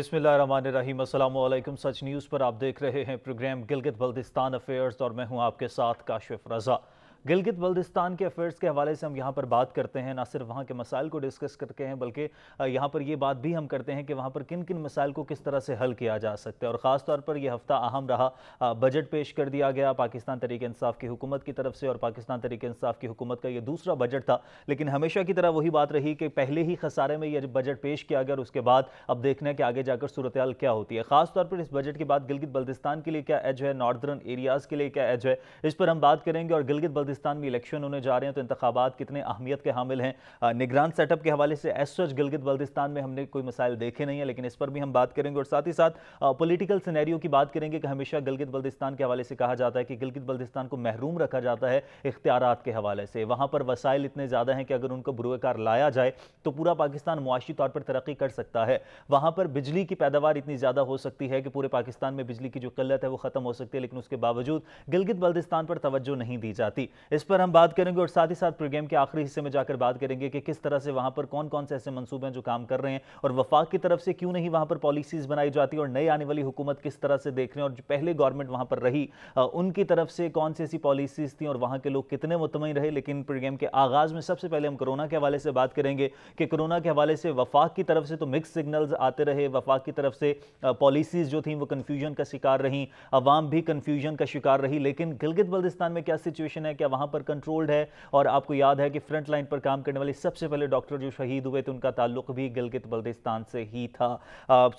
बिस्मिल्लाम अल्लाम सच न्यूज़ पर आप देख रहे हैं प्रोग्राम गिलगित बल्दिस्तान अफेयर्स और मैं हूं आपके साथ काशिफ रज़ा गिलगित बल्दिस्तान के अफेयर्स के हवाले से हम यहाँ पर बात करते हैं ना सिर्फ वहाँ के मसाइल को डिस्कस करते हैं बल्कि यहाँ पर ये बात भी हम करते हैं कि वहाँ पर किन किन मसाइल को किस तरह से हल किया जा सकता है और ख़ास तौर पर यह हफ्ता अहम रहा बजट पेश कर दिया गया पाकिस्तान तरीके इंसाफ की हुकूमत की तरफ से और पाकिस्तान तरीके इंसाफ की हुकूमत का यह दूसरा बजट था लेकिन हमेशा की तरह वही बात रही कि पहले ही खसारे में यह बजट पेश किया गया और उसके बाद अब देखना है कि आगे जाकर सूरत क्या होती है खासतौर पर इस बजट के बाद गिलगित बल्दिस्तान के लिए क्या एज है नॉर्दर्न एरियाज़ के लिए क्या एज है इस पर हम बात करेंगे और गिलगित बल्दिस्तान खुदिस्तान में इलेक्शन होने जा रहे हैं तो इंतबात कितने अहमियत के हामिल हैं निगरान सेटअप के हवाले से एस सच गिलगित बल्तिस्तान में हमने कोई मसाइल देखे नहीं है लेकिन इस पर भी हम बात करेंगे और साथ ही साथ पोलिटिकल सिनेरियो की बात करेंगे कि हमेशा गिलगित बल्तिस्तान के हवाले से कहा जाता है कि गिलगित बल्तिस्तान को महरूम रखा जाता है इख्तियार के हवाले से वहाँ पर वसाइल इतने ज़्यादा हैं कि अगर उनको बुरकार लाया जाए तो पूरा पाकिस्तान मुआशी तौर पर तरक्की कर सकता है वहाँ पर बिजली की पैदावार इतनी ज़्यादा हो सकती है कि पूरे पाकिस्तान में बिजली की जो किल्लत है वो ख़त्म हो सकती है लेकिन उसके बावजूद गिलगित बल्तिस्तान पर तवज्जो नहीं दी जाती इस पर हम बात करेंगे और साथ ही साथ प्रोग्राम के आखिरी हिस्से में जाकर बात करेंगे कि किस तरह से वहां पर कौन कौन से ऐसे मनसूबे हैं जो काम कर रहे हैं और वफाक की तरफ से क्यों नहीं वहां पर पॉलिसीज़ बनाई जाती और नई आने वाली हुकूमत किस तरह से देख रहे हैं और जो पहले गवर्नमेंट वहां पर रही उनकी तरफ से कौन सी ऐसी पॉलिसीज़ थी और वहां के लोग कितने मुतमिन रहे लेकिन प्रोग्राम के आगाज़ में सबसे पहले हम कोरोना के हवाले से बात करेंगे कि कोरोना के हवाले से वफाक की तरफ से तो मिक्स सिग्नल्स आते रहे वफाक की तरफ से पॉलिसीज़ जो थी वो कन्फ्यूजन का शिकार रहीं आवाम भी कन्फ्यूजन का शिकार रही लेकिन गिलगित बल्दिस्तान में क्या सिचुएशन है क्या वहाँ पर कंट्रोल्ड है और आपको याद है कि फ्रंट लाइन पर काम करने वाले सबसे पहले डॉक्टर जो शहीद हुए थे उनका ताल्लुक भी गिलगित बल्दिस्तान से ही था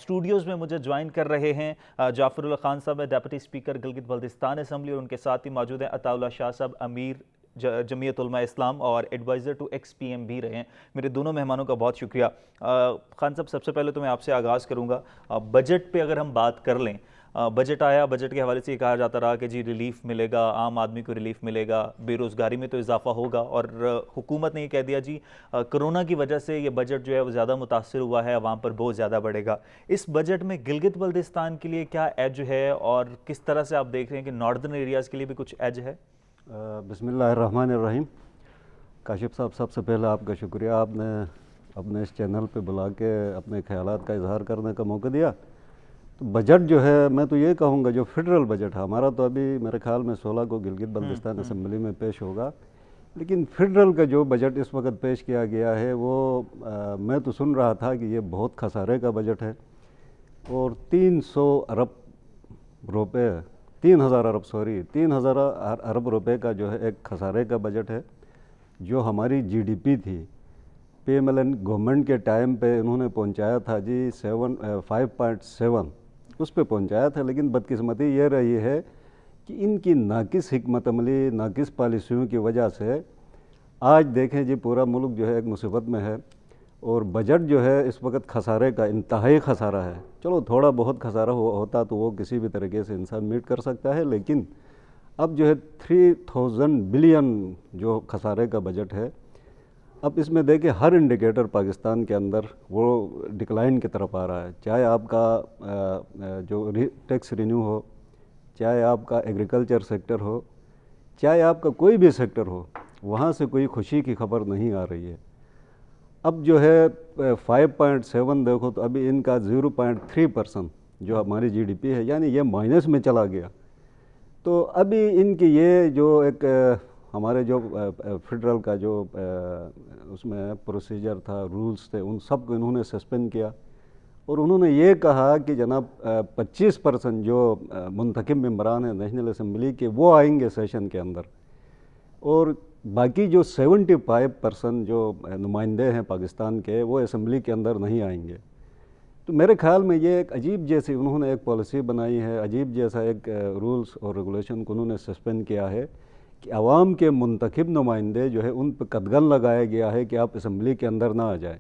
स्टूडियोज़ में मुझे ज्वाइन कर रहे हैं जाफरुल्ला खान साहब है deputy speaker Gilgit Baltistan assembly और उनके साथ ही मौजूद हैं अताउल्ला शाह साहब अमीर जमीयत उलमा इस्लाम और adviser to ex P M भी रहे हैं मेरे दोनों मेहमानों का बहुत शुक्रिया आ, खान साहब सबसे पहले तो मैं आपसे आगाज़ करूँगा बजट पे अगर हम बात कर लें बजट आया बजट के हवाले से कहा जाता रहा कि जी रिलीफ मिलेगा आम आदमी को रिलीफ मिलेगा बेरोज़गारी में तो इजाफा होगा और हुकूमत ने यह कह दिया जी कोरोना की वजह से ये बजट जो है वो ज़्यादा मुतासर हुआ है वहाँ पर बहुत ज़्यादा बढ़ेगा इस बजट में गिलगित बल्दिस्तान के लिए क्या एज है और किस तरह से आप देख रहे हैं कि नॉर्दर्न एरियाज़ के लिए भी कुछ एज है बसमीम काशिफ साहब सबसे पहले आपका शुक्रिया आपने अपने इस चैनल पे बुला के अपने ख्याल का इजहार करने का मौका दिया तो बजट जो है मैं तो ये कहूँगा जो फेडरल बजट है हमारा तो अभी मेरे ख्याल में सोलह को गिलगित हम्म, बल्तिस्तान हम्म। असम्बली में पेश होगा लेकिन फेडरल का जो बजट इस वक्त पेश किया गया है वो आ, मैं तो सुन रहा था कि ये बहुत खसारे का बजट है और 300 अरब रुपए तीन हज़ार अरब सॉरी तीन हज़ार अरब रुपए का जो है एक खसारे का बजट है जो हमारी जीडीपी थी पी एम गवर्नमेंट के टाइम पे इन्होंने पहुंचाया था जी सेवन फाइव पॉइंट सेवन उस पर पहुँचाया था लेकिन बदकिस्मती यह रही है कि इनकी नाकिस हमत अमली नाकिस पॉलिसियों की वजह से आज देखें जी पूरा मुल्क जो है एक मुसीबत में है और बजट जो है इस वक्त खसारे का इंतहाई खसारा है चलो थोड़ा बहुत खसारा हो, होता तो वो किसी भी तरीके से इंसान मीट कर सकता है लेकिन अब जो है थ्री थाउजेंड बिलियन जो खसारे का बजट है अब इसमें देखें हर इंडिकेटर पाकिस्तान के अंदर वो डिक्लाइन की तरफ आ रहा है चाहे आपका जो टैक्स रिन्यू हो चाहे आपका एग्रीकल्चर सेक्टर हो चाहे आपका कोई भी सेक्टर हो वहाँ से कोई खुशी की खबर नहीं आ रही है अब जो है 5.7 देखो तो अभी इनका 0.3 परसेंट जो हमारी जीडीपी है यानी ये माइनस में चला गया तो अभी इनकी ये जो एक हमारे जो फेडरल का जो उसमें प्रोसीजर था रूल्स थे उन सब को इन्होंने सस्पेंड किया और उन्होंने ये कहा कि जनाब 25 परसेंट जो मंतखब मम्बरान हैं नेशनल असम्बली के वो आएंगे सेशन के अंदर और बाकी जो 75 परसेंट जो नुमाइंदे हैं पाकिस्तान के वो असम्बली के अंदर नहीं आएंगे तो मेरे ख्याल में ये एक अजीब जैसी उन्होंने एक पॉलिसी बनाई है अजीब जैसा एक रूल्स और रेगुलेशन को उन्होंने सस्पेंड किया है आवाम के मंतखब नुमाइंदे जो है उन पर कदगन लगाया गया है कि आप इसम्बली के अंदर ना आ जाए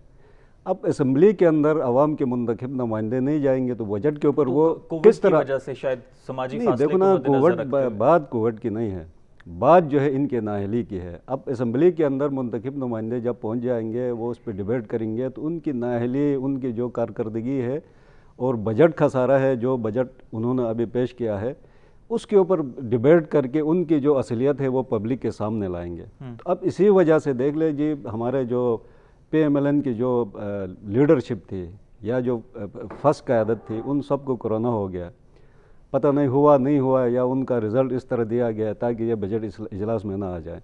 अब इसम्बली के अंदर आवाम के मंतखब नुमाइंदे नहीं जाएंगे तो बजट के ऊपर तो वो किस तरह से शायद समाजी नहीं देखो ना कोविड बात कोविड की नहीं है बात जो है इनके नाहली की है अब इसम्बली के अंदर मंतखब नुमाइंदे जब पहुँच जाएंगे वो उस पर डिबेट करेंगे तो उनकी नाहली उनकी जो कारकरी है और बजट खसारा है जो बजट उन्होंने अभी पेश किया है उसके ऊपर डिबेट करके उनकी जो असलियत है वो पब्लिक के सामने लाएंगे तो अब इसी वजह से देख जी हमारे जो पी की जो लीडरशिप थी या जो फर्स्ट क्यादत थी उन सबको कोरोना हो गया पता नहीं हुआ नहीं हुआ या उनका रिज़ल्ट इस तरह दिया गया ताकि ये बजट इजलास में ना आ जाए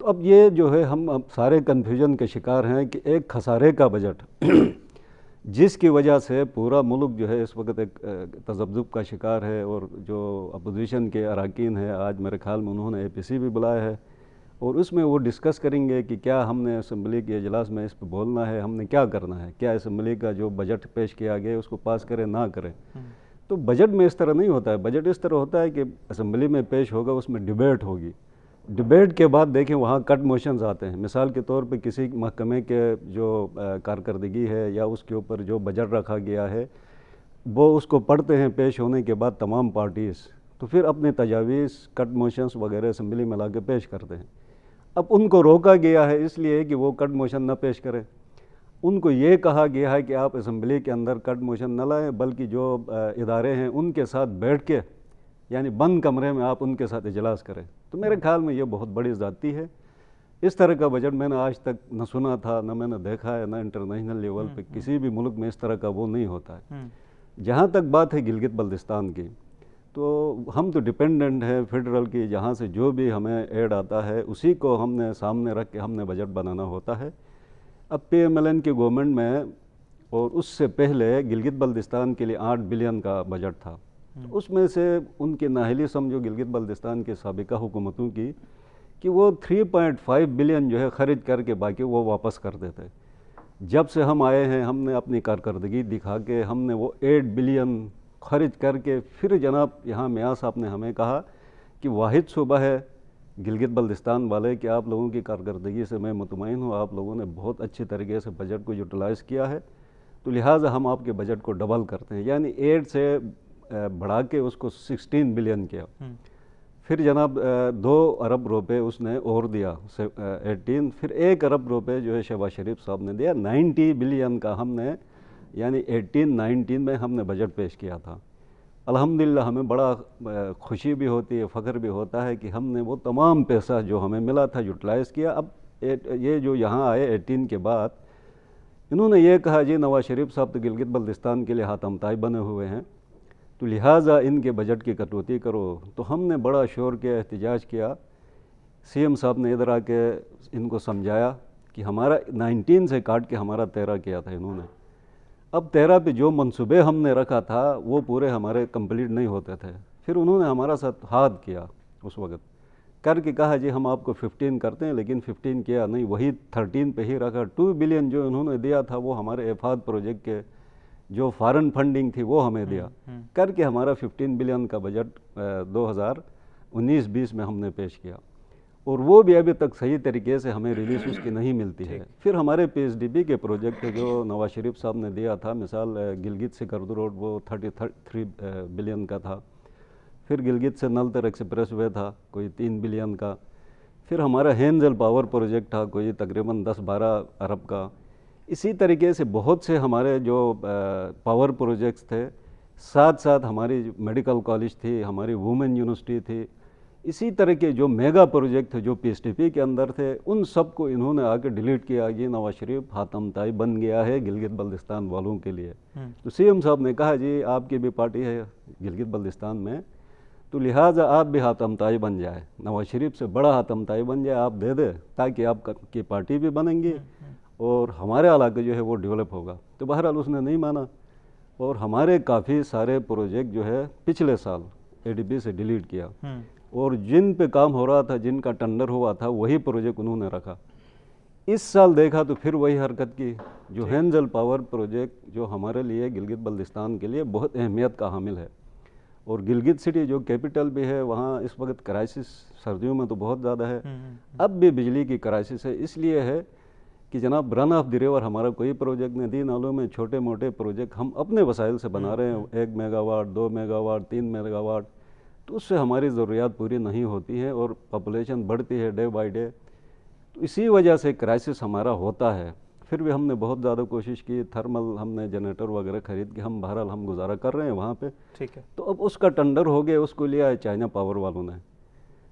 तो अब ये जो है हम अब सारे कन्फ्यूजन के शिकार हैं कि एक खसारे का बजट जिसकी वजह से पूरा मुल्क जो है इस वक्त एक तजब्जुब का शिकार है और जो अपोजिशन के अरकान हैं आज मेरे ख्याल में उन्होंने ए पी सी भी बुलाया है और उसमें वो डिस्कस करेंगे कि क्या हमने असम्बली के अजलास में इस पर बोलना है हमने क्या करना है क्या असम्बली का जो बजट पेश किया गया उसको पास करें ना करें हम्म। तो बजट में इस तरह नहीं होता है बजट इस तरह होता है कि असम्बली में पेश होगा उसमें डिबेट होगी डिबेट के बाद देखें वहाँ कट मोशंस आते हैं मिसाल के तौर पे किसी महकमे के जो कारकर्दगी है या उसके ऊपर जो बजट रखा गया है वो उसको पढ़ते हैं पेश होने के बाद तमाम पार्टीज़ तो फिर अपने तजावीज़ कट मोशंस वगैरह असम्बली में ला के पेश करते हैं अब उनको रोका गया है इसलिए कि वो कट मोशन ना पेश करें उनको ये कहा गया है कि आप इसम्बली के अंदर कट मोशन न लाएँ बल्कि जो इदारे हैं उनके साथ बैठ के यानी बंद कमरे में आप उनके साथ इजलास करें तो मेरे ख्याल में ये बहुत बड़ी ज़्यादी है इस तरह का बजट मैंने आज तक न सुना था न मैंने देखा है न इंटरनेशनल लेवल हम्म, पे हम्म। किसी भी मुल्क में इस तरह का वो नहीं होता है हम्म। जहाँ तक बात है गिलगित बल्दिस्तान की तो हम तो डिपेंडेंट हैं फेडरल की जहाँ से जो भी हमें एड आता है उसी को हमने सामने रख के हमने बजट बनाना होता है अब पी की गवर्नमेंट में और उससे पहले गिलगित बल्दिस्तान के लिए आठ बिलियन का बजट था तो उसमें से उनके नाहली समझो गिलगित बल्दिस्तान के सबका हुकूमतों की कि वो 3.5 बिलियन जो है ख़रीद करके बाकी वो वापस कर देते जब से हम आए हैं हमने अपनी कारकर्दगी दिखा के हमने वो 8 बिलियन ख़रीद करके फिर जनाब यहाँ मियाँ साहब ने हमें कहा कि वाद सूबा है गिलगित बल्दिस्तान वाले कि आप लोगों की कारकर्दगी से मैं मुतमिन हूँ आप लोगों ने बहुत अच्छे तरीके से बजट को यूटिलाइज़ किया है तो लिहाजा हम आपके बजट को डबल करते हैं यानी एट से बढ़ा के उसको 16 बिलियन किया हम्म। फिर जनाब दो अरब रुपए उसने और दिया एटीन फिर एक अरब रुपए जो है शहबाज शरीफ साहब ने दिया 90 बिलियन का हमने यानी 18 19 में हमने बजट पेश किया था अल्हम्दुलिल्लाह हमें बड़ा खुशी भी होती है फ़ख्र भी होता है कि हमने वो तमाम पैसा जो हमें मिला था यूटिलाइज़ किया अब ये जो यहाँ आए एटीन के बाद इन्होंने ये कहा जी नवाज शरीफ साहब तो गिलगित बल्दिस्तान के लिए अमताई बने हुए हैं तो लिहाजा इनके बजट की कटौती करो तो हमने बड़ा शोर के एहतजाज किया सीएम साहब ने इधर आके इनको समझाया कि हमारा 19 से काट के हमारा तेरह किया था इन्होंने अब तेरह पे जो मंसूबे हमने रखा था वो पूरे हमारे कंप्लीट नहीं होते थे फिर उन्होंने हमारा साथ हाथ किया उस वक़्त करके कहा जी हम आपको 15 करते हैं लेकिन 15 किया नहीं वही 13 पे ही रखा 2 बिलियन जो इन्होंने दिया था वो हमारे एफाद प्रोजेक्ट के जो फॉरेन फंडिंग थी वो हमें हम्म, दिया हम्म। करके हमारा 15 बिलियन का बजट 2019-20 में हमने पेश किया और वो भी अभी तक सही तरीके से हमें रिलीज उसकी नहीं मिलती है फिर हमारे पीएचडीबी के प्रोजेक्ट जो नवाज शरीफ साहब ने दिया था मिसाल गिलगित से गर्द रोड वो थर्टी थ्री बिलियन का था फिर गिलगित से नलतर एक्सप्रेस वे था कोई तीन बिलियन का फिर हमारा हेंजल पावर प्रोजेक्ट था कोई तकरीबन दस बारह अरब का इसी तरीके से बहुत से हमारे जो पावर प्रोजेक्ट्स थे साथ साथ हमारी मेडिकल कॉलेज थी हमारी वुमेन यूनिवर्सिटी थी इसी तरह के जो मेगा प्रोजेक्ट थे जो पी के अंदर थे उन सब को इन्होंने आके डिलीट किया ये नवाज शरीफ ताई बन गया है गिलगित बल्दिस्तान वालों के लिए हम्म। तो सीएम साहब ने कहा जी आपकी भी पार्टी है गिलगित बल्दिस्तान में तो लिहाजा आप भी ताई बन जाए नवाज शरीफ से बड़ा ताई बन जाए आप दे दें ताकि आपकी पार्टी भी बनेंगी हम्म, हम्म। और हमारे इलाके जो है वो डेवलप होगा तो बहरहाल उसने नहीं माना और हमारे काफ़ी सारे प्रोजेक्ट जो है पिछले साल ए से डिलीट किया हम्म। और जिन पे काम हो रहा था जिनका टेंडर हुआ था वही प्रोजेक्ट उन्होंने रखा इस साल देखा तो फिर वही हरकत की जो हैंजल पावर प्रोजेक्ट जो हमारे लिए गिलगित बल्दिस्तान के लिए बहुत अहमियत का हामिल है और गिलगित सिटी जो कैपिटल भी है वहाँ इस वक्त क्राइसिस सर्दियों में तो बहुत ज़्यादा है हम्म, हम्म, अब भी बिजली की क्राइसिस है इसलिए है कि जनाब रन ऑफ द रिवर हमारा कोई प्रोजेक्ट नहीं दी नालों में छोटे मोटे प्रोजेक्ट हम अपने वसाइल से बना रहे हैं हम्म, हम्म। एक मेगावाट दो मेगावाट तीन मेगावाट तो उससे हमारी ज़रूरियात पूरी नहीं होती है और पॉपुलेशन बढ़ती है डे बाई डे तो इसी वजह से क्राइसिस हमारा होता है फिर भी हमने बहुत ज़्यादा कोशिश की थर्मल हमने जनरेटर वगैरह ख़रीद के हम बहरहाल हम गुजारा कर रहे हैं वहाँ पे ठीक है तो अब उसका टेंडर हो गया उसको लिया है चाइना पावर वालों ने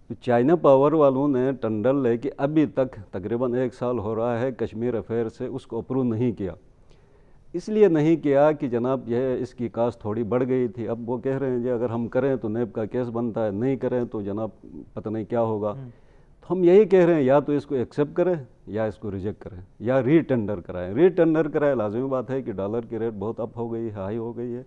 तो चाइना पावर वालों ने टंडल लेके कि अभी तक तकरीबन एक साल हो रहा है कश्मीर अफेयर से उसको अप्रूव नहीं किया इसलिए नहीं किया कि जनाब यह इसकी कास्ट थोड़ी बढ़ गई थी अब वो कह रहे हैं जी अगर हम करें तो नेब का केस बनता है नहीं करें तो जनाब पता नहीं क्या होगा हम्म। तो हम यही कह रहे हैं या तो इसको एक्सेप्ट करें या इसको रिजेक्ट करें या कराएँ री टेंडर कराएँ लाजमी बात है कि डॉलर की रेट बहुत अप हो गई है हाई हो गई है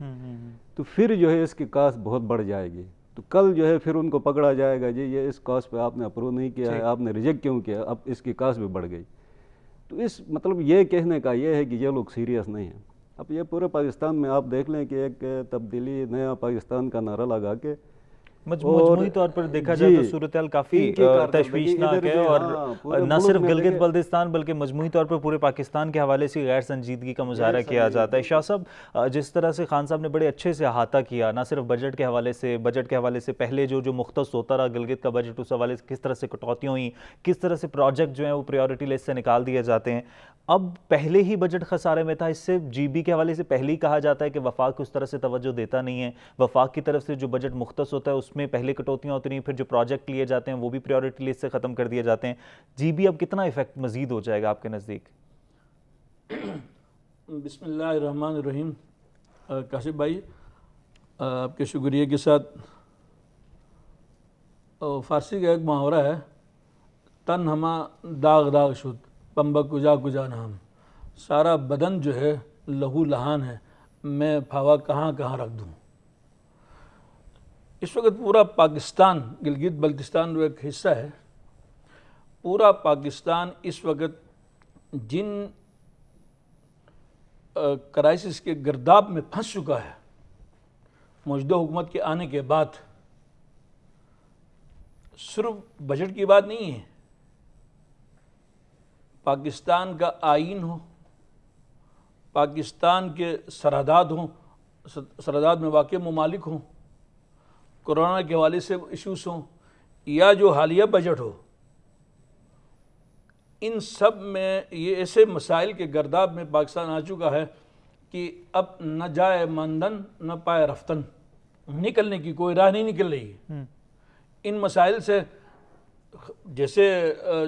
तो फिर जो है इसकी कास्ट बहुत बढ़ जाएगी तो कल जो है फिर उनको पकड़ा जाएगा जी ये इस कास्ट पे आपने अप्रूव नहीं किया है आपने रिजेक्ट क्यों किया अब इसकी कास्ट भी बढ़ गई तो इस मतलब ये कहने का ये है कि ये लोग सीरियस नहीं हैं अब ये पूरे पाकिस्तान में आप देख लें कि एक तब्दीली नया पाकिस्तान का नारा लगा के मजमूरी तौर पर देखा जाए तो सूरत काफी तशवीशनाक है और हाँ, न सिर्फ गिलगित बल्दिस्तान बल्कि मजमूरी तौर पर पूरे पाकिस्तान के हवाले से गैर संजीदगी का मुजाहरा किया जाता है शाह साहब जिस तरह से खान साहब ने बड़े अच्छे से अहाता किया ना सिर्फ बजट के हवाले से बजट के हवाले से पहले जो जो मुख्त होता रहा गिलगित का बजट उस हवाले से किस तरह से कटौतियाँ हुई किस तरह से प्रोजेक्ट जो है वो प्रायोरिटी लिस्ट से निकाल दिए जाते हैं अब पहले ही बजट खसारे में था इससे जीबी के हवाले से पहले ही कहा जाता है कि वफाक उस तरह से तवज्जो देता नहीं है वफाक की तरफ से जो बजट मुख्त होता है उसमें में पहले कटौतियाँ रही फिर जो प्रोजेक्ट लिए जाते हैं वो भी प्रायोरिटी लिस्ट से ख़त्म कर दिए जाते हैं जी अब कितना इफेक्ट मजीद हो जाएगा आपके नज़दीक बसमान रहीम काशिफ भाई आपके शुक्रिया के साथ फारसी का एक मुहावरा है तन हमा दाग दाग शुद पम्बक कुजा कुजा नाम सारा बदन जो है लहू लहान है मैं फावा कहाँ कहाँ रख दूँ इस वक्त पूरा पाकिस्तान गिलगित बल्तिस्तान का एक हिस्सा है पूरा पाकिस्तान इस वक्त जिन क्राइसिस के गर्दाब में फंस चुका है मौजूदा हुकूमत के आने के बाद सिर्फ बजट की बात नहीं है पाकिस्तान का आइन हो पाकिस्तान के सरहदाद हों सरहदाद में वाक़ ममालिक हों कोरोना के हवाले से इश्यूज़ हों या जो हालिया बजट हो इन सब में ये ऐसे मसाइल के गर्दाब में पाकिस्तान आ चुका है कि अब न जाए मानदन न पाए रफ्तन निकलने की कोई राह नहीं निकल रही है हम्म। इन मसाइल से जैसे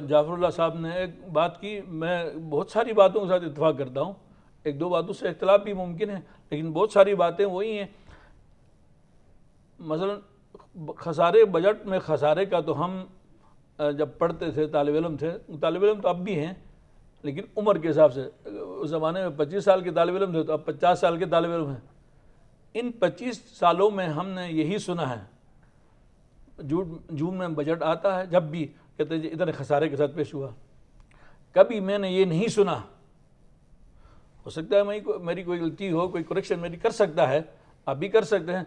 जाफरुल्ला साहब ने एक बात की मैं बहुत सारी बातों के साथ इतफाक़ करता हूँ एक दो बातों से इख्तलाफ भी मुमकिन है लेकिन बहुत सारी बातें वही हैं मसलन खसारे बजट में खसारे का तो हम जब पढ़ते थे तालब इलम थे तालब इलम तो अब भी हैं लेकिन उम्र के हिसाब से उस ज़माने में 25 साल के तालब इलम थे तो अब 50 साल के तालब इलम हैं इन 25 सालों में हमने यही सुना है जून जून में बजट आता है जब भी कहते हैं इतने खसारे के साथ पेश हुआ कभी मैंने ये नहीं सुना हो सकता है को, मेरी कोई गलती हो कोई करेक्शन मेरी कर सकता है आप भी कर सकते हैं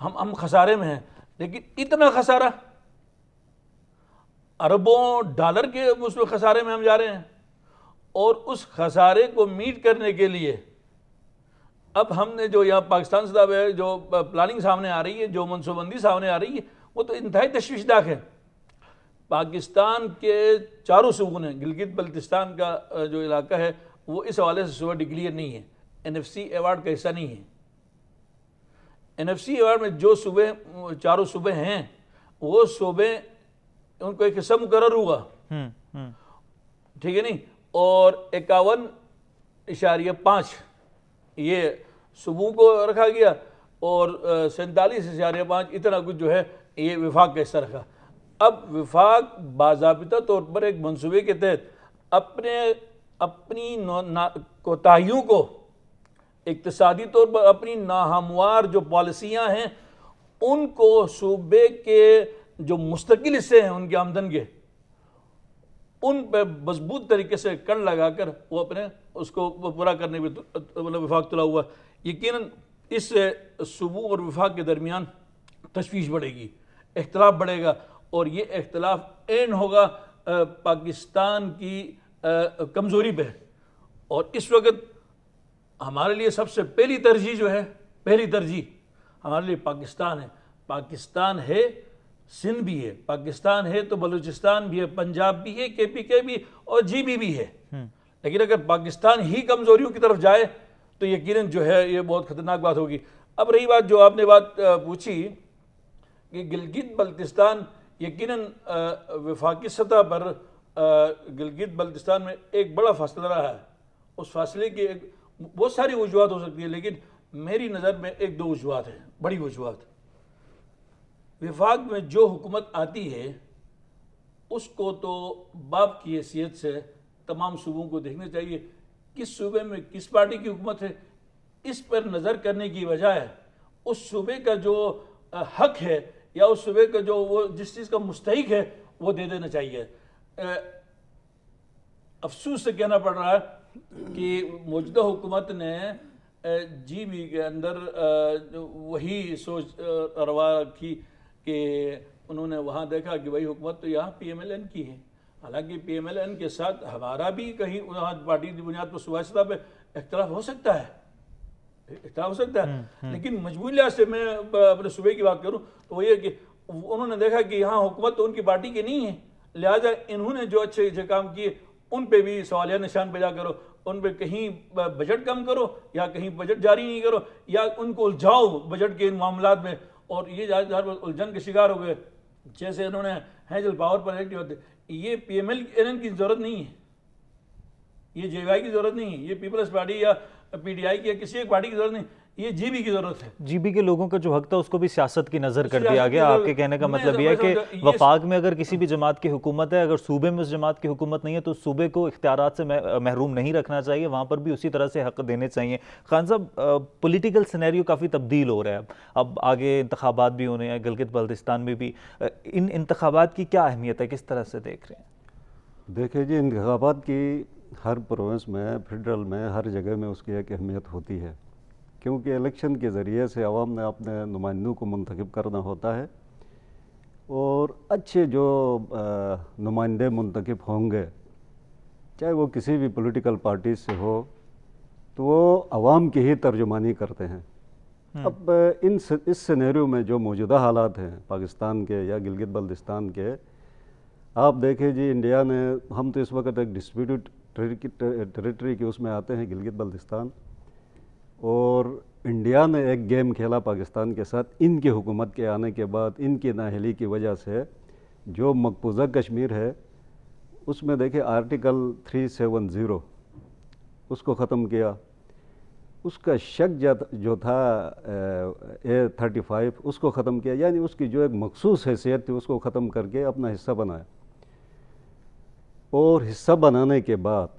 हम हम खसारे में हैं लेकिन इतना खसारा अरबों डॉलर के उसमें खसारे में हम जा रहे हैं और उस खसारे को मीट करने के लिए अब हमने जो यहाँ पाकिस्तान से दावे जो प्लानिंग सामने आ रही है जो मनसूबंदी सामने आ रही है वो तो इंतहाई तशवीशनाक है पाकिस्तान के चारों सूबों ने गिलगित बल्तिस्तान का जो इलाका है वो इस हवाले से सुबह डिक्लियर नहीं है एन एफ सी अवार्ड का हिस्सा नहीं है एन एफ सी में जो सूबे चारों सूबे हैं वो सूबे उनको एक हिस्सा मुकर हुआ हम्म, हम्म। ठीक है नहीं और इक्यावन इशारिया पाँच ये सुबह को रखा गया और सैंतालीस इशारिया पाँच इतना कुछ जो है ये विफाक का हिस्सा रखा अब विफाक बाबा तौर पर एक मनसूबे के तहत अपने अपनी कोताही को इकतसादी तौर पर अपनी नाहमवार जो पॉलिसियाँ हैं उनको सूबे के जो मुस्तकिल हिस्से हैं उनकी आमदन के उन पर मजबूत तरीके से कर लगा कर वो अपने उसको पूरा करने में मतलब विफाक तुला हुआ यकीन इस सबू और विफाक के दरमियान तशवीश बढ़ेगी अख्तिलाफ बढ़ेगा और ये अख्तिलाफ एंड होगा पाकिस्तान की कमज़ोरी पर और इस वक्त हमारे लिए सबसे पहली तरजीह जो है पहली तरजीह हमारे लिए पाकिस्तान है पाकिस्तान है सिंध भी है पाकिस्तान है तो बलूचिस्तान भी है पंजाब भी है के पी के भी और जी बी भी है हम्म। लेकिन अगर पाकिस्तान ही कमज़ोरियों की तरफ जाए तो यकीन जो है ये बहुत ख़तरनाक बात होगी अब रही बात जो आपने बात पूछी कि गिलगित बल्तिस्तान यकीन वफाकी सतह पर गिलगित बल्तिस्तान में एक बड़ा फासला रहा है उस फासले की एक बहुत सारी वजूहत हो सकती है लेकिन मेरी नज़र में एक दो वजूहत हैं बड़ी वजूहत विफाक में जो हुकूमत आती है उसको तो बाप की हैसियत से तमाम सूबों को देखना चाहिए किस सूबे में किस पार्टी की हुकूमत है इस पर नज़र करने की बजाय उस सूबे का जो हक है या उस सूबे का जो वो जिस चीज़ का मुस्तक है वो दे देना चाहिए अफसोस से कहना पड़ रहा है कि मौजूदा हुकूमत ने जी बी के अंदर वही सोच रवा रखी कि उन्होंने वहाँ देखा कि वही हुकूमत तो यहाँ पी एम एल एन की है हालांकि पी एम एल एन के साथ हमारा भी कहीं वहाँ पार्टी की बुनियाद पर सूबा सतह इख्तलाफ हो सकता है इख्तलाफ हो सकता है हम्म, हम्म। लेकिन मजबूरी लिहाज से मैं अपने सुबह की बात करूँ तो वही है कि उन्होंने देखा कि यहाँ हुकूमत तो उनकी पार्टी की नहीं है लिहाजा इन्होंने जो अच्छे अच्छे काम किए उन पे भी सवालिया निशान पैदा करो उन पर कहीं बजट कम करो या कहीं बजट जारी नहीं करो या उनको उलझाओ बजट के इन मामला में और ये उलझन के शिकार हो गए जैसे इन्होंने हैजल पावर होते ये पी एम एल एन की ज़रूरत नहीं है ये जे की ज़रूरत नहीं है ये पीपल्स पार्टी या पी डी आई की या किसी एक पार्टी की ज़रूरत नहीं ये जीबी की जरूरत है जीबी के लोगों का जो हक था उसको भी सियासत की नज़र कर दिया गया आपके कहने का मतलब यह है कि वफाक में अगर किसी हाँ। भी जमात की हुकूमत है अगर सूबे में उस जमात की हुकूमत नहीं है तो सूबे को इख्तियार से महरूम नहीं रखना चाहिए वहाँ पर भी उसी तरह से हक देने चाहिए खान साहब पोलिटिकल सिनेरियो काफ़ी तब्दील हो रहा है अब आगे इंतबात भी होने हैं गलगित बल्तिस्तान में भी इन इंतबात की क्या अहमियत है किस तरह से देख रहे हैं देखिए जी इंतबात की हर प्रोविंस में फेडरल में हर जगह में उसकी एक अहमियत होती है क्योंकि इलेक्शन के ज़रिए से आवाम ने अपने नुमाइंदों को मंतखब करना होता है और अच्छे जो नुमाइंदे मंतखब होंगे चाहे वो किसी भी पॉलिटिकल पार्टी से हो तो वो आवाम की ही तर्जुमानी करते हैं हम्म। अब इन स, इस सिनेरियो में जो मौजूदा हालात हैं पाकिस्तान के या गिलगित बल्दिस्तान के आप देखें जी इंडिया ने हम तो इस वक्त एक डिस्प्यूटेड टेरिटरी के उसमें आते हैं गिलगित बल्दिस्तान और इंडिया ने एक गेम खेला पाकिस्तान के साथ इनकी हुकूमत के आने के बाद इनकी नाहली की वजह से जो मकबूजा कश्मीर है उसमें देखे आर्टिकल 370 उसको ख़त्म किया उसका शक जो था ए थर्टी फाइव उसको ख़त्म किया यानी उसकी जो एक मखसूस हैसियत थी उसको ख़त्म करके अपना हिस्सा बनाया और हिस्सा बनाने के बाद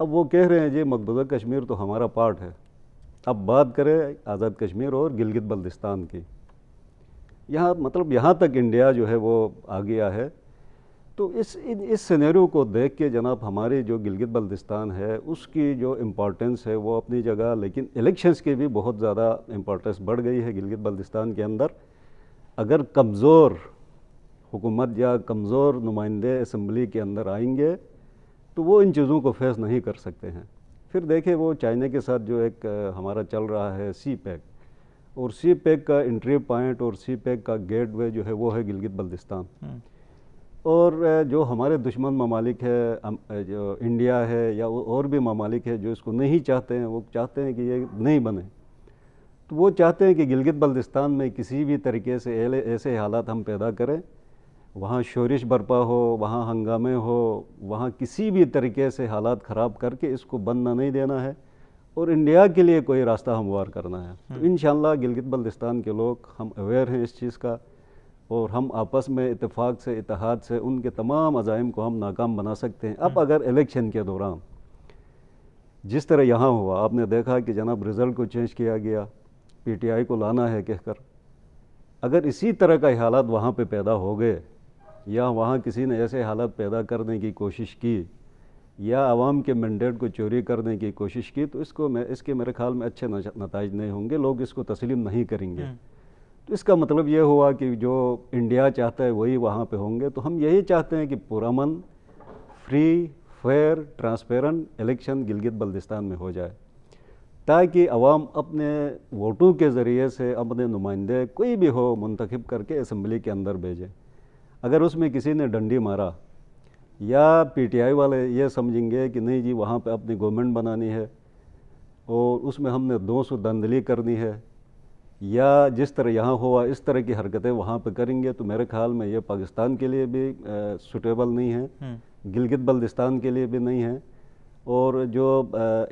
अब वो कह रहे हैं जी मकबूजा कश्मीर तो हमारा पार्ट है अब बात करें आज़ाद कश्मीर और गिलगित बल्दिस्तान की यहाँ मतलब यहाँ तक इंडिया जो है वो आ गया है तो इस इन इस सिनेरियो को देख के जनाब हमारे जो गिलगित बल्दिस्तान है उसकी जो इम्पोर्टेंस है वो अपनी जगह लेकिन इलेक्शंस की भी बहुत ज़्यादा इम्पोर्टेंस बढ़ गई है गिलगित बल्दिस्तान के अंदर अगर कमज़ोर हुकूमत या कमज़ोर नुमाइंदे असम्बली के अंदर आएंगे तो वो इन चीज़ों को फेस नहीं कर सकते हैं फिर देखे वो चाइना के साथ जो एक हमारा चल रहा है सी पैक और सी पैक का इंट्री पॉइंट और सी पैक का गेट वे जो है वो है गिलगित बल्दिस्तान हम्म। और जो हमारे दुश्मन ममालिक है जो इंडिया है या वो और भी ममालिक है जो इसको नहीं चाहते हैं वो चाहते हैं कि ये नहीं बने तो वो चाहते हैं कि गिलगित बल्दिस्तान में किसी भी तरीके से ऐसे हालात हम पैदा करें वहाँ शोरिश बरपा हो वहाँ हंगामे हो वहाँ किसी भी तरीके से हालात ख़राब करके इसको बंद ना नहीं देना है और इंडिया के लिए कोई रास्ता हमवार करना है तो हम्म। इन गिलगित बल्दिस्तान के लोग हम अवेयर हैं इस चीज़ का और हम आपस में इतफाक़ से इतिहाद से उनके तमाम अजाइम को हम नाकाम बना सकते हैं अब हम्म। अगर इलेक्शन के दौरान जिस तरह यहाँ हुआ आपने देखा कि जनाब रिज़ल्ट को चेंज किया गया पीटीआई को लाना है कहकर अगर इसी तरह का हालात वहाँ पे पैदा हो गए या वहाँ किसी ने ऐसे हालत पैदा करने की कोशिश की या आवाम के मैंडेट को चोरी करने की कोशिश की तो इसको मैं इसके मेरे ख्याल में अच्छे नतज नहीं होंगे लोग इसको तस्लीम नहीं करेंगे हम्म। तो इसका मतलब ये हुआ कि जो इंडिया चाहता है वही वहाँ पे होंगे तो हम यही चाहते हैं कि पुरमन free fair transparent election Gilgit Baltistan में हो जाए ताकि अवाम अपने वोटों के ज़रिए से अपने नुमाइंदे कोई भी हो मंतखब करके इसम्बली के अंदर भेजें अगर उसमें किसी ने डंडी मारा या पीटीआई वाले ये समझेंगे कि नहीं जी वहाँ पे अपनी गवर्नमेंट बनानी है और उसमें हमने दो सौ दंदली करनी है या जिस तरह यहाँ हुआ इस तरह की हरकतें वहाँ पर करेंगे तो मेरे ख्याल में ये पाकिस्तान के लिए भी सूटेबल नहीं है हम्म। गिलगित बल्दिस्तान के लिए भी नहीं है और जो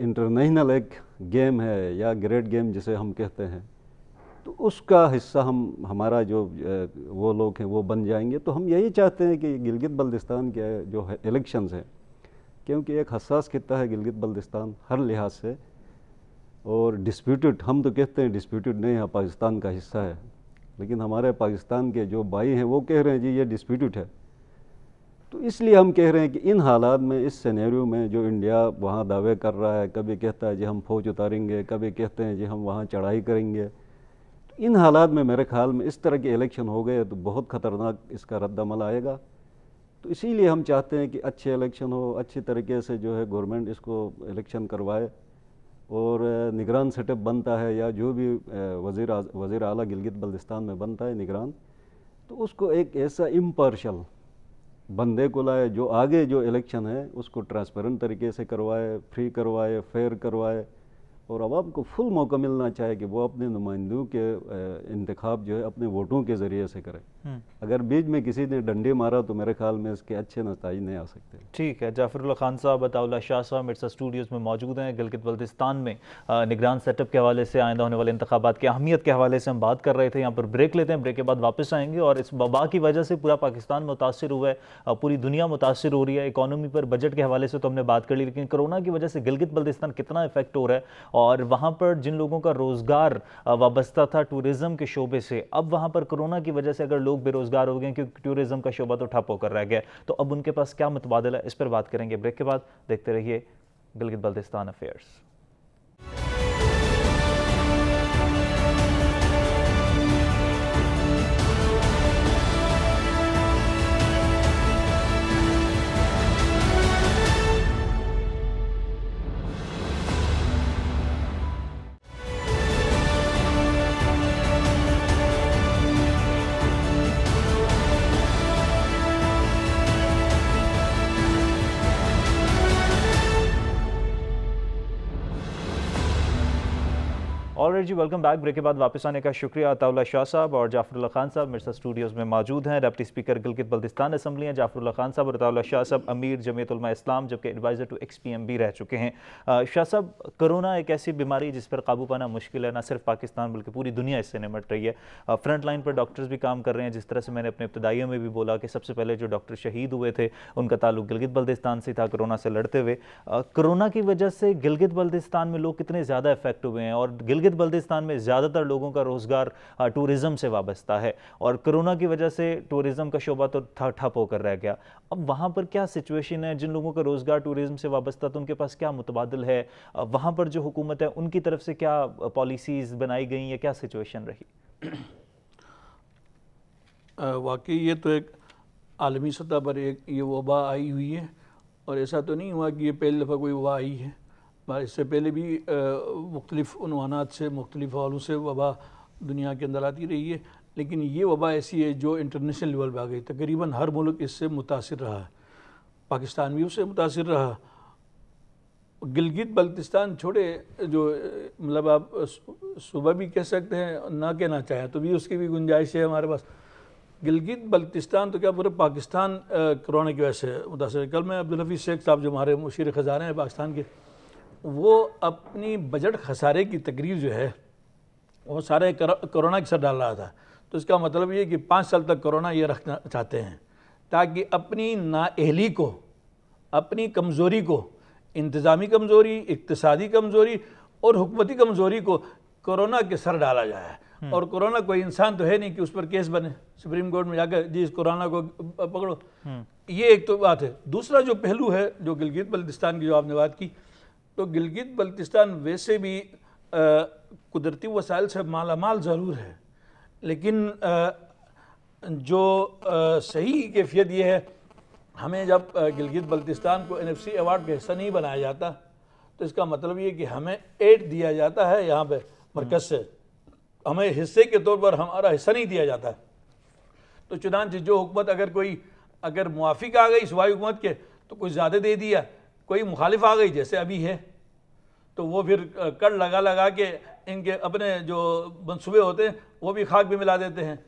इंटरनेशनल एक गेम है या ग्रेट गेम जिसे हम कहते हैं तो उसका हिस्सा हम हमारा जो वो लोग हैं वो बन जाएंगे तो हम यही चाहते हैं कि गिलगित बल्दिस्तान के जो है इलेक्शंस हैं क्योंकि एक हसास खत्ता है गिलगित बल्दिस्तान हर लिहाज से और डिस्प्यूटेड हम तो कहते हैं डिस्प्यूटेड नहीं है हाँ, पाकिस्तान का हिस्सा है लेकिन हमारे पाकिस्तान के जो भाई हैं वो कह रहे हैं जी ये डिस्प्यूटेड है तो इसलिए हम कह रहे हैं कि इन हालात में इस सिनेरियो में जो इंडिया वहाँ दावे कर रहा है कभी कहता है जी हम फौज उतारेंगे कभी कहते हैं जी हम वहाँ चढ़ाई करेंगे इन हालात में मेरे ख्याल में इस तरह के इलेक्शन हो गए तो बहुत ख़तरनाक इसका रद्दमल आएगा तो इसीलिए हम चाहते हैं कि अच्छे इलेक्शन हो अच्छी तरीके से जो है गवर्नमेंट इसको इलेक्शन करवाए और निगरान सेटअप बनता है या जो भी वजीर वजीर अला गिलगित बल्दिस्तान में बनता है निगरान तो उसको एक ऐसा इम्पार्शल बंदे को लाए जो आगे जो इलेक्शन है उसको ट्रांसपेरेंट तरीके से करवाए फ्री करवाए फेयर करवाए और आवाम को फुल मौका मिलना चाहिए कि वो अपने नुमाइंदों के इंतखब जो है अपने वोटों के ज़रिए से करें हम्म। अगर बीच में किसी ने डंडे मारा तो मेरे ख्याल में इसके अच्छे नतज नहीं आ सकते ठीक है जाफर खान साहब बताउल्ला शाह साहब मिर्सा स्टूडियोज़ में मौजूद हैं गिलगित बल्तिस्तान में निगरान सेटअप के हवाले से आइंदा होने वाले इंतबात की अहमियत के हवाले से हम बात कर रहे थे यहाँ पर ब्रेक लेते हैं ब्रेक के बाद वापस आएंगे और इस वबा की वजह से पूरा पाकिस्तान मुतासर हुआ है पूरी दुनिया मुतासर हो रही है इकानमी पर बजट के हवाले से तो हमने बात कर ली लेकिन कोरोना की वजह से गिलगित बल्तिस्तान कितना इफेक्ट हो रहा है और वहाँ पर जिन लोगों का रोज़गार वाबस्ता था टूरिज़म के शोबे से अब वहाँ पर कोरोना की वजह से अगर लोग लोग बेरोजगार हो गए क्योंकि टूरिज्म का शोबा तो ठप होकर रह गया तो अब उनके पास क्या मुतबादला है इस पर बात करेंगे ब्रेक के बाद देखते रहिए गिलगित बल्तिस्तान अफेयर्स और जी वेलकम बैक ब्रेक के बाद वापस आने का शुक्रिया अताउल्ला शाह साहब और जाफरुल्ला खान साहब साथ स्टूडियोज़ में मौजूद हैं deputy speaker Gilgit Baltistan assembly हैं जाफरुल्ला खान साहब और अताउल्ला शाह साहब अमीर जमीतलमा इस्लाम जबकि adviser to ex P M भी रह चुके हैं शाह साहब करोना एक ऐसी बीमारी जिस पर काबू पाना मुश्किल है ना सिर्फ पाकिस्तान बल्कि पूरी दुनिया इससे निमट रही है फ्रंट लाइन पर डॉक्टर्स भी काम कर रहे हैं जिस तरह से मैंने अपने इब्तदाइयों में भी बोला कि सबसे पहले जो डॉक्टर शहीद हुए थे उनका ताल्लुक गिलगित बल्तिस्तान से था कोरोना से लड़ते हुए करोना की वजह से गिलगित बल्तिस्तान में लोग कितने ज़्यादा इफेक्ट हुए हैं और गिलगित गिलगित बल्दिस्तान में ज़्यादातर लोगों का रोज़गार टूरिज़म से वाबस्ता है और कोरोना की वजह से टूरिज़म का शोबा तो ठप होकर रह गया अब वहाँ पर क्या सिचुएशन है जिन लोगों का रोज़गार टूरिज़म से वाबस्ता तो उनके पास क्या मुतबादल है वहाँ पर जो हुकूमत है उनकी तरफ से क्या पॉलिसीज़ बनाई गई या क्या सिचुएशन रही वाकई ये तो एक आलमी सतह पर एक ये वबा आई हुई है और ऐसा तो नहीं हुआ कि ये पहली दफ़ा कोई वबा आई है इससे पहले भी मुख्तलिफान से मुख्तलिफ हवालों से वबा दुनिया के अंदर आती रही है लेकिन ये वबा ऐसी है जो इंटरनेशनल लेवल पर आ गई तकरीबन हर मुल्क इससे मुतासर रहा है पाकिस्तान भी उससे मुतासर रहा गिलगित बल्तिस्तान छोड़े जो मतलब आप सुबह भी कह सकते हैं ना कहना चाहें तो भी उसकी भी गुंजाइश है हमारे पास गिलगित बल्तिस्तान तो क्या पूरे पाकिस्तान कोरोना की वजह से मुतासर कल मैं अब्दुल शेख साहब जो हमारे मुशीर ख़जाना हैं पाकिस्तान के वो अपनी बजट खसारे की तकरीर जो है वो सारे कोरोना के सर डाल रहा था तो इसका मतलब ये कि पाँच साल तक कोरोना ये रखना चाहते हैं ताकि अपनी नाअहली को अपनी कमज़ोरी को इंतज़ामी कमज़ोरी इकतसादी कमज़ोरी और हुकूमती कमज़ोरी को कोरोना के सर डाला जाए हम्म। और कोरोना कोई इंसान तो है नहीं कि उस पर केस बने सुप्रीम कोर्ट में जाकर जी इस कोरोना को पकड़ो हम्म। ये एक तो बात है दूसरा जो पहलू है जो गिलगित बल्तिस्तान की जो आपने बात की तो गिलगित बल्तिस्तान वैसे भी कुदरती वसाइल से माला माल ज़रूर है लेकिन आ, जो आ, सही कैफियत ये है हमें जब गिलगित बल्तिस्तान को सी अवार्ड का हिस्सा नहीं बनाया जाता तो इसका मतलब ये कि हमें एड दिया जाता है यहाँ पे मरकज़ से हमें हिस्से के तौर पर हमारा हिस्सा नहीं दिया जाता है तो चुनान जो हुकूमत अगर कोई अगर मुआफ़ी आ गई सिवाय हुकूमत के तो कुछ ज़्यादा दे दिया कोई मुखालिफ आ गई जैसे अभी है तो वो फिर कर लगा लगा के इनके अपने जो मनसूबे होते हैं वो भी खाक भी मिला देते हैं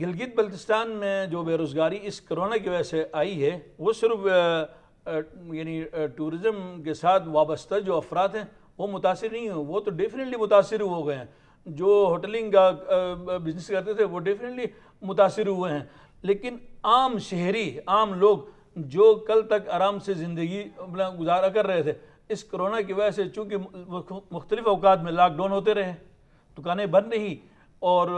गिलगित बल्तिस्तान में जो बेरोज़गारी इस कोरोना की वजह से आई है वो सिर्फ यानी टूरिज़म के साथ वाबस्ता जो अफराद हैं वो मुतासर नहीं हुए वो तो डेफिनेटली मुतासर हो गए हैं जो होटलिंग का बिजनेस करते थे वो डेफिनेटली मुतासर हुए हैं लेकिन आम शहरी आम लोग जो कल तक आराम से ज़िंदगी अपना गुजारा कर रहे थे इस कोरोना की वजह से चूँकि मुख्तलिफ अवकात में लॉकडाउन होते रहे दुकानें बंद रही और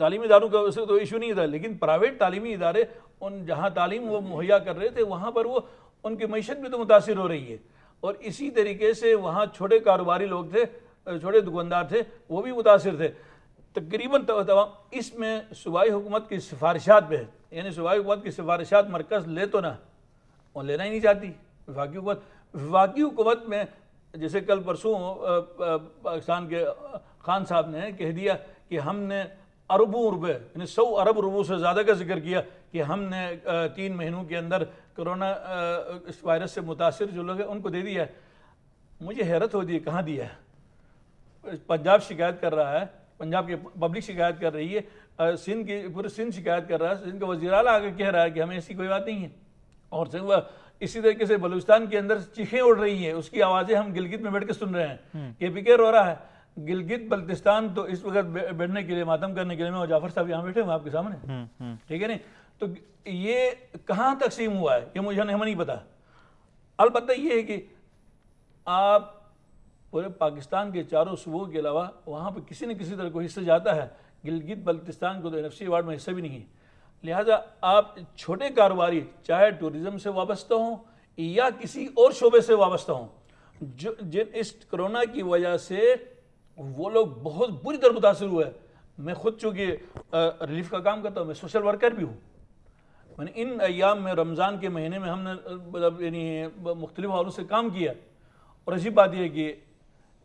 तालीमी इदारों का वैसे तो इशू नहीं था लेकिन प्राइवेट तालीमी इदारे उन जहाँ तालीम वो मुहैया कर रहे थे वहाँ पर वो उनकी मीशत भी तो मुतासर हो रही है और इसी तरीके से वहाँ छोटे कारोबारी लोग थे छोटे दुकानदार थे वो भी मुतासर थे तकरीबन तमाम इसमें सूबाई हुकूमत की सिफारिशात में यानी सूबाई हुकूमत की सिफारिशात मरकज़ ले तो ना और लेना ही नहीं चाहती विफाकी हुकूमत विफाकी हुकूमत में जैसे कल परसों पाकिस्तान के खान साहब ने कह दिया कि हमने अरबों रुपये यानी सौ अरब रुपयों से ज़्यादा का जिक्र किया कि हमने तीन महीनों के अंदर कोरोना इस वायरस से मुतासर जो लोग हैं उनको दे दिया है मुझे हैरत होती है कहाँ दिया है पंजाब शिकायत कर रहा है पंजाब की पब्लिक शिकायत कर रही है सिंध की पूरे सिंध शिकायत कर रहा है सिंध का वजीर अला आगे कह रहा है कि हमें ऐसी कोई बात नहीं है और इसी तरीके से बलूचिस्तान के अंदर चीखें उड़ रही हैं उसकी आवाज़ें हम गिलगित में बैठ के सुन रहे हैं हम्म। के पी के रो रहा है गिलगित बल्तिस्तान तो इस वक्त बैठने के लिए मातम करने के लिए मैं जाफर साहब यहाँ बैठे हुए आपके सामने हम्म, हम्म। ठीक है नहीं तो ये कहाँ तकसीम हुआ है ये मुझे हमें नहीं पता अलबत् ये है कि आप पूरे पाकिस्तान के चारों सूबों के अलावा वहाँ पर किसी न किसी तरह को हिस्से जाता है गिलगित बल्तिस्तान को तो एन वार्ड में हिस्सा भी नहीं है लिहाजा आप छोटे कारोबारी चाहे टूरिज़म से वाबस्ता हों या किसी और शोबे से वाबस्ता हों जो जिन इस कोरोना की वजह से वो लोग बहुत बुरी तरह मुतासर हुए मैं खुद चूँकि रिलीफ का काम करता हूँ मैं सोशल वर्कर भी हूँ मैंने इन अयाम में रमज़ान के महीने में हमने मतलब यानी मुख्तलिफ हवालों से काम किया और अजीब बात यह कि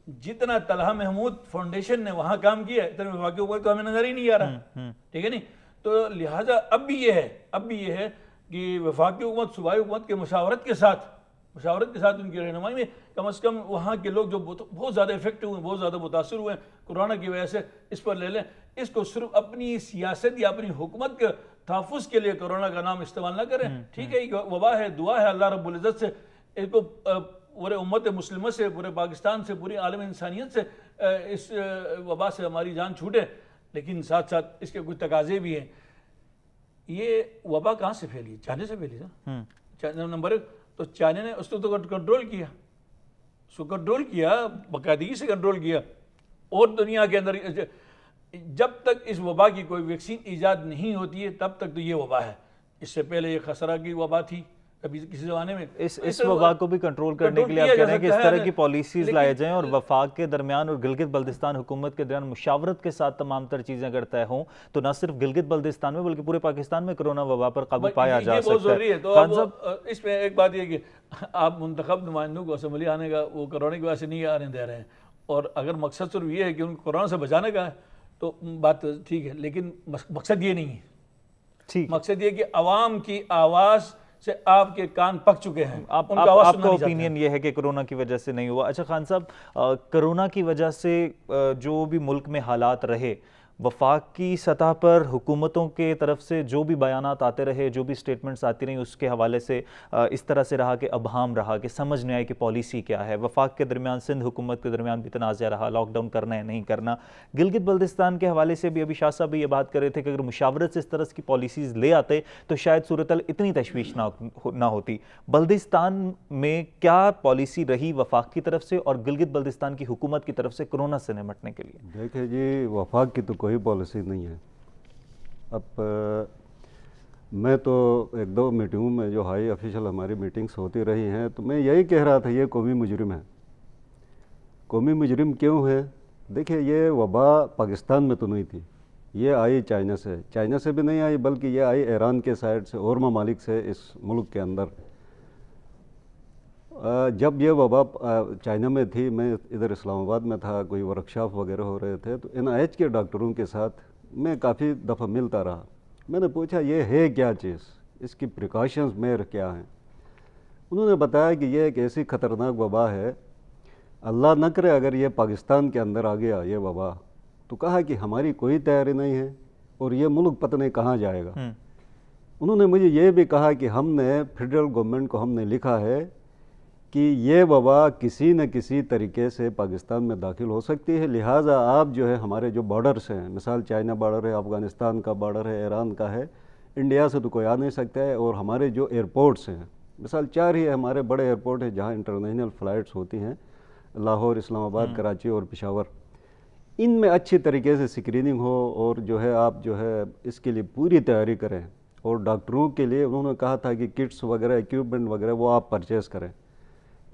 जितना तलहा महमूद फाउंडेशन ने वहां काम किया इतने वाक्य कोई तो हमें नजर ही नहीं आ रहा हम्म, हम्म। ठीक है नहीं तो लिहाजा अब भी ये है अब भी ये है कि वफाकी हुकूमत सूबाई हुकूमत के मशावरत के साथ मशावरत के साथ उनकी रहनुमाई में कम अज़ कम वहाँ के लोग जो बहुत ज़्यादा इफेक्ट हुए बहुत ज़्यादा मुतासर हुए कोरोना की वजह से इस पर ले लें इसको सिर्फ अपनी सियासत या अपनी हुकूमत के तहफ़ के लिए कोरोना का नाम इस्तेमाल ना करें हम्म, ठीक है वबा है दुआ है अल्लाह रबुल्जत से इसको पूरे उम्मत मुस्लिम से पूरे पाकिस्तान से पूरी आलम इंसानियत से इस वबा से हमारी जान छूटे लेकिन साथ साथ इसके कुछ तकाजे भी हैं ये वबा कहाँ से फैली चाइना से फैली ना हम्म। चाइना नंबर एक तो चाइना ने उसको तो कंट्रोल किया उसको कंट्रोल किया बाकायदगी से कंट्रोल किया और दुनिया के अंदर जब तक इस वबा की कोई वैक्सीन ईजाद नहीं होती है तब तक तो ये वबा है इससे पहले ये खसरा की वबा थी कभी किसी जमाने में इस इस तो वबा को भी कंट्रोल करने के लिए आप कह रहे हैं कि इस तरह की पॉलिसीज लाए जाएं और वफाक के दरमियान और गिलगित बल्दिस्तान हुकूमत के दरमियान मुशावरत के साथ तमाम तर चीज़ें करता है हों तो ना सिर्फ गिलगित बल्दिस्तान में बल्कि पूरे पाकिस्तान में कोरोना वबा पर काबू पाया जा सकता है तो इसमें एक बात यह कि आप मुंतब नुमाइंदों को असम्बली आने का वो कोरोना की वजह से नहीं आने दे रहे हैं और अगर मकसद सिर्फ ये है कि उनको कोरोना से बचाने का है तो बात ठीक है लेकिन मकसद ये नहीं है ठीक मकसद ये कि आवाम की आवाज़ से आपके कान पक चुके हैं आप, उनका आप, आपका ओपिनियन ये है कि कोरोना की वजह से नहीं हुआ अच्छा खान साहब कोरोना की वजह से जो भी मुल्क में हालात रहे वफाकी सतह पर हुकूमतों के तरफ से जो भी बयान आते रहे जो भी स्टेटमेंट्स आती रहीं उसके हवाले से इस तरह से रहा कि अबहम रहा कि समझ नहीं आए कि पॉलिसी क्या है वफाक के दरमियान सिंध हुकूमत के दरमियान भी तनाज़ रहा लॉकडाउन करना है नहीं करना गिलगित बल्दिस्तान के हवाले से भी अभी शाह साहब ये बात कर रहे थे कि अगर मुशावरत से इस तरह की पॉलिसीज़ ले आते तो शायद सूरत इतनी तशवीश ना ना होती बल्दिस्तान में क्या पॉलिसी रही वफाक की तरफ से और गिलगित बल्दिस्तान की हुकूमत की तरफ से कोरोना से निमटने के लिए देखिए जी वफाक की तो कोई कोई पॉलिसी नहीं है अब मैं तो एक दो मीटिंगों में जो हाई ऑफिशियल हमारी मीटिंग्स होती रही हैं तो मैं यही कह रहा था ये कौमी मुजरिम है कौमी मुजरिम क्यों है देखिए ये वबा पाकिस्तान में तो नहीं थी ये आई चाइना से चाइना से भी नहीं आई बल्कि ये आई ईरान के साइड से और ममालिक से इस मुल्क के अंदर जब ये वबा चाइना में थी मैं इधर इस्लामाबाद में था कोई वर्कशॉप वगैरह हो रहे थे तो एन के डॉक्टरों के साथ मैं काफ़ी दफ़ा मिलता रहा मैंने पूछा ये है क्या चीज़ इसकी प्रिकॉशंस मेर क्या हैं उन्होंने बताया कि ये एक ऐसी ख़तरनाक वबा है अल्लाह न करे अगर ये पाकिस्तान के अंदर आ गया ये वबा तो कहा कि हमारी कोई तैयारी नहीं है और ये मुल्क पता नहीं कहाँ जाएगा हम्म। उन्होंने मुझे ये भी कहा कि हमने फेडरल गवर्नमेंट को हमने लिखा है कि ये वबा किसी न किसी तरीके से पाकिस्तान में दाखिल हो सकती है लिहाजा आप जो है हमारे जो बॉर्डर्स हैं मिसाल चाइना बॉर्डर है अफ़गानिस्तान का बॉर्डर है ईरान का है इंडिया से तो कोई आ नहीं सकता है और हमारे जो एयरपोर्ट्स हैं मिसाल चार ही हमारे बड़े एयरपोर्ट हैं जहाँ इंटरनेशनल फ़्लाइट्स होती हैं लाहौर इस्लामाबाद हम्म। कराची और पिशावर में अच्छी तरीके से स्क्रीनिंग हो और जो है आप जो है इसके लिए पूरी तैयारी करें और डॉक्टरों के लिए उन्होंने कहा था कि किट्स वगैरह इक्विपमेंट वगैरह वो आप परचेज़ करें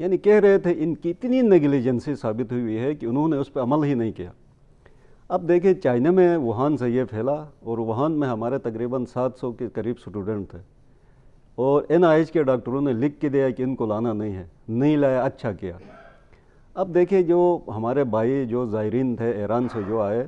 यानी कह रहे थे इनकी इतनी नेग्लिजेंसी साबित हुई है कि उन्होंने उस पर अमल ही नहीं किया अब देखें चाइना में वुहान से ये फैला और वुहान में हमारे तकरीबन 700 के करीब स्टूडेंट थे और एन के डॉक्टरों ने लिख के दिया कि इनको लाना नहीं है नहीं लाया अच्छा किया अब देखें जो हमारे भाई जो ज़ायरीन थे ईरान से जो आए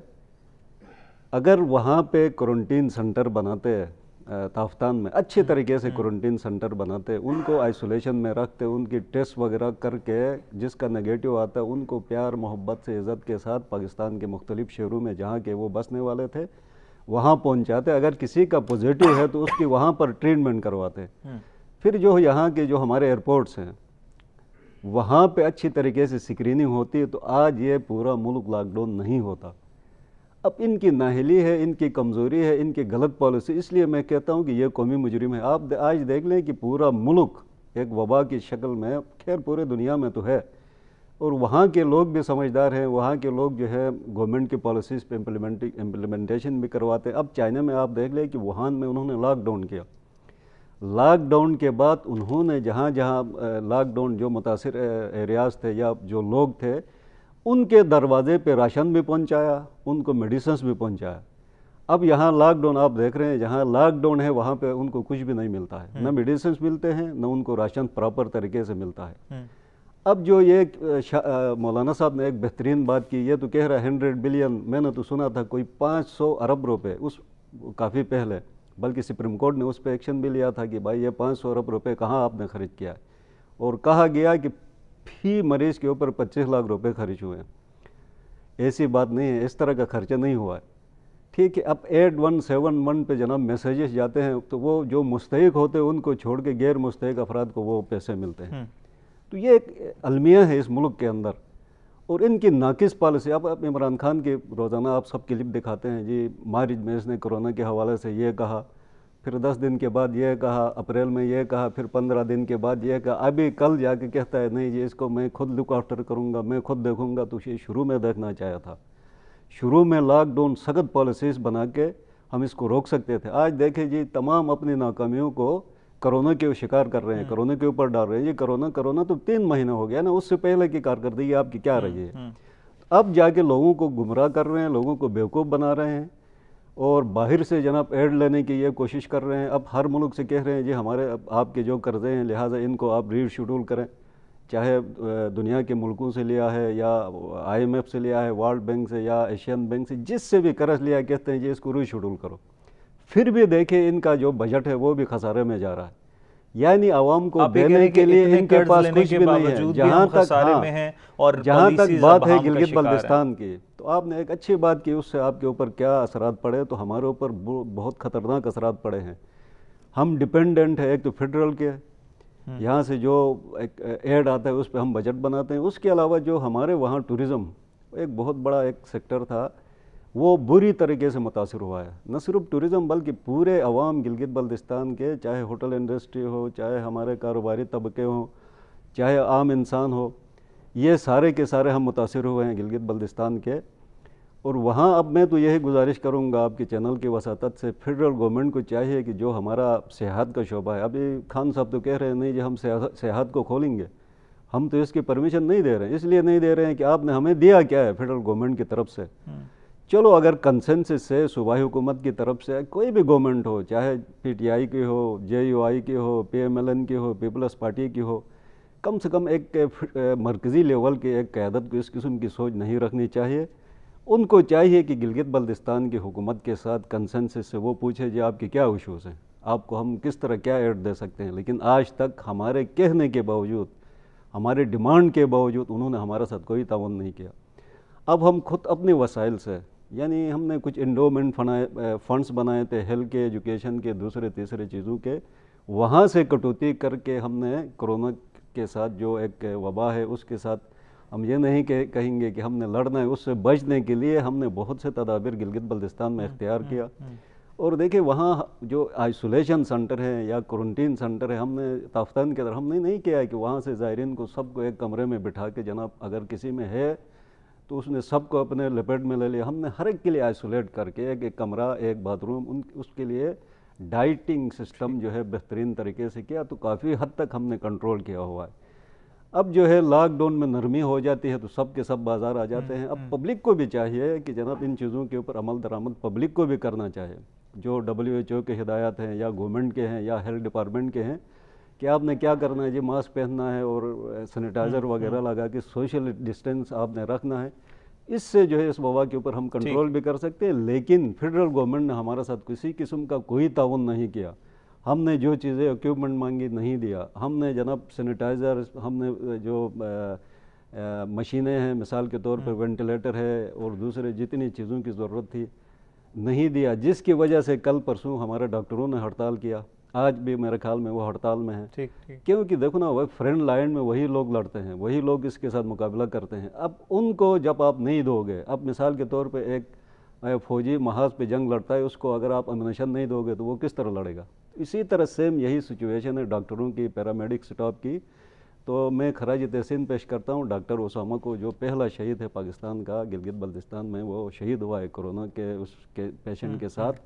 अगर वहाँ पे क्वारंटीन सेंटर बनाते हैं ताफ्तान में अच्छे हाँ। तरीके से क्वारंटीन हाँ। सेंटर बनाते उनको आइसोलेशन में रखते उनकी टेस्ट वगैरह करके जिसका नेगेटिव आता है उनको प्यार मोहब्बत से इज़्ज़त के साथ पाकिस्तान के मुख्तलिफ़ शहरों में जहाँ के वो बसने वाले थे वहाँ पहुँचाते अगर किसी का पॉजिटिव है तो उसकी वहाँ पर ट्रीटमेंट करवाते हाँ। फिर जो यहाँ के जो हमारे एयरपोर्ट्स हैं वहाँ पर अच्छी तरीके से स्क्रीनिंग होती है तो आज ये पूरा मुल्क लॉकडाउन नहीं होता अब इनकी नाहली है इनकी कमज़ोरी है इनकी गलत पॉलिसी इसलिए मैं कहता हूँ कि ये कौमी मुजरिम है आप आज देख लें कि पूरा मुल्क एक वबा की शक्ल में खैर पूरे दुनिया में तो है और वहाँ के लोग भी समझदार हैं वहाँ के लोग जो है गवर्नमेंट की पॉलिसीज़ पे इम्प्लीमेंट इम्प्लीमेंटेशन भी करवाते हैं अब चाइना में आप देख लें कि वुहान में उन्होंने लॉकडाउन किया लॉकडाउन के बाद उन्होंने जहाँ जहाँ लॉकडाउन जो मुतासर एरियाज़ थे या जो लोग थे उनके दरवाजे पे राशन भी पहुंचाया उनको मेडिसिन भी पहुंचाया अब यहाँ लॉकडाउन आप देख रहे हैं जहाँ लॉकडाउन है वहाँ पे उनको कुछ भी नहीं मिलता है हम्म। न मेडिसन्स मिलते हैं न उनको राशन प्रॉपर तरीके से मिलता है हम्म। अब जो ये मौलाना साहब ने एक बेहतरीन बात की ये तो कह रहा है हंड्रेड बिलियन मैंने तो सुना था कोई सौ अरब रुपये उस काफ़ी पहले बल्कि सुप्रीम कोर्ट ने उस पर एक्शन भी लिया था कि भाई ये सौ अरब रुपये कहाँ आपने खर्च किया और कहा गया कि ही मरीज के ऊपर 25 लाख रुपए खर्च हुए हैं ऐसी बात नहीं है इस तरह का खर्चा नहीं हुआ है ठीक है अब एट वन सेवन वन पर जनाब मैसेजेस जाते हैं तो वो जो मुस्तक होते हैं उनको छोड़ के गैर मुस्तक अफराद को वो पैसे मिलते हैं हम्म। तो ये एक अलमिया है इस मुल्क के अंदर और इनकी नाकिस पॉलिसी अब आप इमरान खान के रोज़ाना आप सब क्लिप दिखाते हैं जी मार्च में इसने कोरोना के हवाले से ये कहा फिर दस दिन के बाद ये कहा अप्रैल में ये कहा फिर पंद्रह दिन के बाद ये कहा अभी कल जाके कहता है नहीं ये इसको मैं खुद लुक आफ्टर करूँगा मैं खुद देखूँगा तो ये शुरू में देखना चाहिए था शुरू में लॉकडाउन सख्त पॉलिसीज़ बना के हम इसको रोक सकते थे आज देखें जी तमाम अपनी नाकामियों को कोरोना के शिकार कर रहे हैं हम्म। कोरोना के ऊपर डाल रहे हैं ये कोरोना कोरोना तो तीन महीने हो गया ना उससे पहले की कारकर्दगी आपकी क्या हम्म, रही है हम्म। अब जाके लोगों को गुमराह कर रहे हैं लोगों को बेवकूफ़ बना रहे हैं और बाहर से जनाब एड लेने की ये कोशिश कर रहे हैं अब हर मुल्क से कह रहे हैं जी हमारे अब आपके जो कर्जे हैं लिहाजा इनको आप री शेड्यूल करें चाहे दुनिया के मुल्कों से लिया है या आईएमएफ से लिया है वर्ल्ड बैंक से या एशियन बैंक से जिससे भी कर्ज लिया कहते हैं जी इसको री शेड्यूल करो फिर भी देखें इनका जो बजट है वो भी खसारे में जा रहा है यानी आवाम को देने के लिए इनके पास कुछ भी नहीं है जहाँ तक हाँ, और जहाँ तक बात है गिलगित बल्तिस्तान की तो आपने एक अच्छी बात की उससे आपके ऊपर क्या असरात पड़े तो हमारे ऊपर बहुत ख़तरनाक असरात पड़े हैं हम डिपेंडेंट हैं एक तो फेडरल के हम्म। यहाँ से जो एक एड आता है उस पर हम बजट बनाते हैं उसके अलावा जो हमारे वहाँ टूरिज़म एक बहुत बड़ा एक सेक्टर था वो बुरी तरीके से मुतासर हुआ है न सिर्फ टूरिज़म बल्कि पूरे अवाम गिलगित बल्दिस्तान के चाहे होटल इंडस्ट्री हो चाहे हमारे कारोबारी तबके हों चाहे आम इंसान हो ये सारे के सारे हम मुतासर हुए हैं गिलगित बल्दिस्तान के और वहाँ अब मैं तो यही गुजारिश करूँगा आपके चैनल के वसात से फेडरल गवर्नमेंट को चाहिए कि जो हमारा सेहत का शोबा है अभी खान साहब तो कह रहे हैं नहीं जी हम सेहत को खोलेंगे हम तो इसकी परमिशन नहीं दे रहे हैं इसलिए नहीं दे रहे हैं कि आपने हमें दिया क्या है फेडरल गवर्नमेंट की तरफ से हम्म। चलो अगर कंसेंसस से सूबाई हुकूमत की तरफ से कोई भी गवर्नमेंट हो चाहे पीटीआई की हो आई की हो पीएमएलएन की हो पीपल्स पार्टी की हो कम से कम एक मरकज़ी लेवल के एक क्यादत को इस किस्म की सोच नहीं रखनी चाहिए उनको चाहिए कि गिलगित बल्दिस्तान की हुकूमत के साथ कंसेंसस से वो पूछे जी आपके क्या इशूज़ हैं आपको हम किस तरह क्या एड दे सकते हैं लेकिन आज तक हमारे कहने के बावजूद हमारे डिमांड के बावजूद उन्होंने हमारे साथ कोई ताउन नहीं किया अब हम खुद अपने वसाइल से यानी हमने कुछ इंडोमेंट फंड्स बनाए थे हेल्थ के एजुकेशन के दूसरे तीसरे चीज़ों के वहाँ से कटौती करके हमने कोरोना के साथ जो एक वबा है उसके साथ हम ये नहीं कह, कहेंगे कि हमने लड़ना है उससे बचने के लिए हमने बहुत से तदाबीर गिलगित बल्दिस्तान में हम्म, इख्तियार हम्म, किया हम्म। और देखिए वहाँ जो आइसोलेशन सेंटर है या क्वारंटीन सेंटर है हमने ताफ्तान के अंदर हमने नहीं किया है कि वहाँ से ज़ायरीन को सबको एक कमरे में बिठा के जनाब अगर किसी में है तो उसने सबको अपने लपेट में ले लिया हमने हर एक के लिए आइसोलेट करके एक एक कमरा एक बाथरूम उन उसके लिए डाइटिंग सिस्टम जो है बेहतरीन तरीके से किया तो काफ़ी हद तक हमने कंट्रोल किया हुआ है अब जो है लॉकडाउन में नरमी हो जाती है तो सब के सब बाजार आ जाते हम्म, हैं अब पब्लिक हम्म। को भी चाहिए कि जनाब इन चीज़ों के ऊपर अमल दरामद पब्लिक को भी करना चाहिए जो डब्ल्यू एच ओ के हिदायत हैं या गवर्नमेंट के हैं या हेल्थ डिपार्टमेंट के हैं कि आपने क्या करना है जी मास्क पहनना है और सैनिटाइज़र हम्म, वगैरह लगा के सोशल डिस्टेंस आपने रखना है इससे जो है इस वबा के ऊपर हम कंट्रोल भी कर सकते हैं लेकिन फेडरल गवर्नमेंट ने हमारे साथ किसी किस्म का कोई ताउन नहीं किया हमने जो चीज़ें इक्विपमेंट मांगी नहीं दिया हमने जनाब सैनिटाइज़र हमने जो मशीनें हैं मिसाल के तौर पर वेंटिलेटर हम्म। है और दूसरे जितनी चीज़ों की ज़रूरत थी नहीं दिया जिसकी वजह से कल परसों हमारे डॉक्टरों ने हड़ताल किया आज भी मेरे ख्याल में वो हड़ताल में है ठीक ठीक क्योंकि देखो ना वह फ्रेंड लाइन में वही लोग लड़ते हैं वही लोग इसके साथ मुकाबला करते हैं अब उनको जब आप नहीं दोगे अब मिसाल के तौर पर एक फौजी महाज पे जंग लड़ता है उसको अगर आप अमनशन नहीं दोगे तो वो किस तरह लड़ेगा इसी तरह सेम यही सिचुएशन है डॉक्टरों की पैरामेडिक स्टाफ की तो मैं खराज तहसीन पेश करता हूँ डॉक्टर उसामा को जो पहला शहीद है पाकिस्तान का गिलगित बल्दिस्तान में वो शहीद हुआ है कोरोना के उस हम्म, के पेशेंट हम्म। के साथ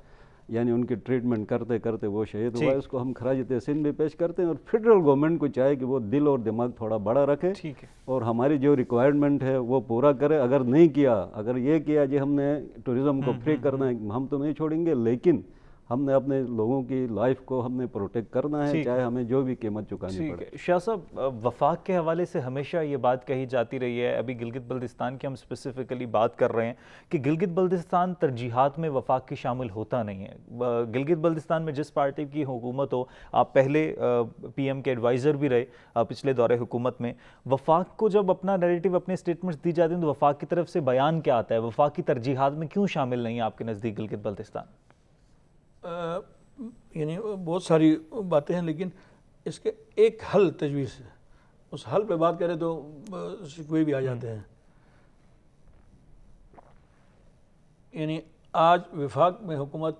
यानी उनके ट्रीटमेंट करते करते वो शहीद हुआ उसको हम खराज तहसीन भी पेश करते हैं और फेडरल गवर्नमेंट को चाहे कि वो दिल और दिमाग थोड़ा बड़ा रखे और हमारी जो रिक्वायरमेंट है वो पूरा करे अगर नहीं किया अगर ये किया जी हमने टूरिज़्म को फ्री हम्म, हम्म, करना है हम्म। हम तो नहीं छोड़ेंगे लेकिन हमने अपने लोगों की लाइफ को हमने प्रोटेक्ट करना है चाहे हमें जो भी कीमत चुकानी पड़े शाह साहब वफाक के हवाले से हमेशा ये बात कही जाती रही है अभी गिलगित बल्दिस्तान की हम स्पेसिफ़िकली बात कर रहे हैं कि गिलगित बल्दिस्तान तरजीहत में वफाक की शामिल होता नहीं है गिलगित बल्दिस्तान में जिस पार्टी की हुकूमत हो आप पहले पी एम के एडवाइज़र भी रहे पिछले दौरे हुकूमत में वफाक को जब अपना नेरेटिव अपने स्टेटमेंट्स दी जाती हैं तो वफाक की तरफ से बयान क्या आता है वफाक की तरजीहत में क्यों शामिल नहीं है आपके नज़दीक गिलगित बल्तिस्तान यानी बहुत सारी बातें हैं लेकिन इसके एक हल तजवीज़ है उस हल पे बात करें तो कोई भी आ हम्म। जाते हैं यानी आज विफाक में हुकूमत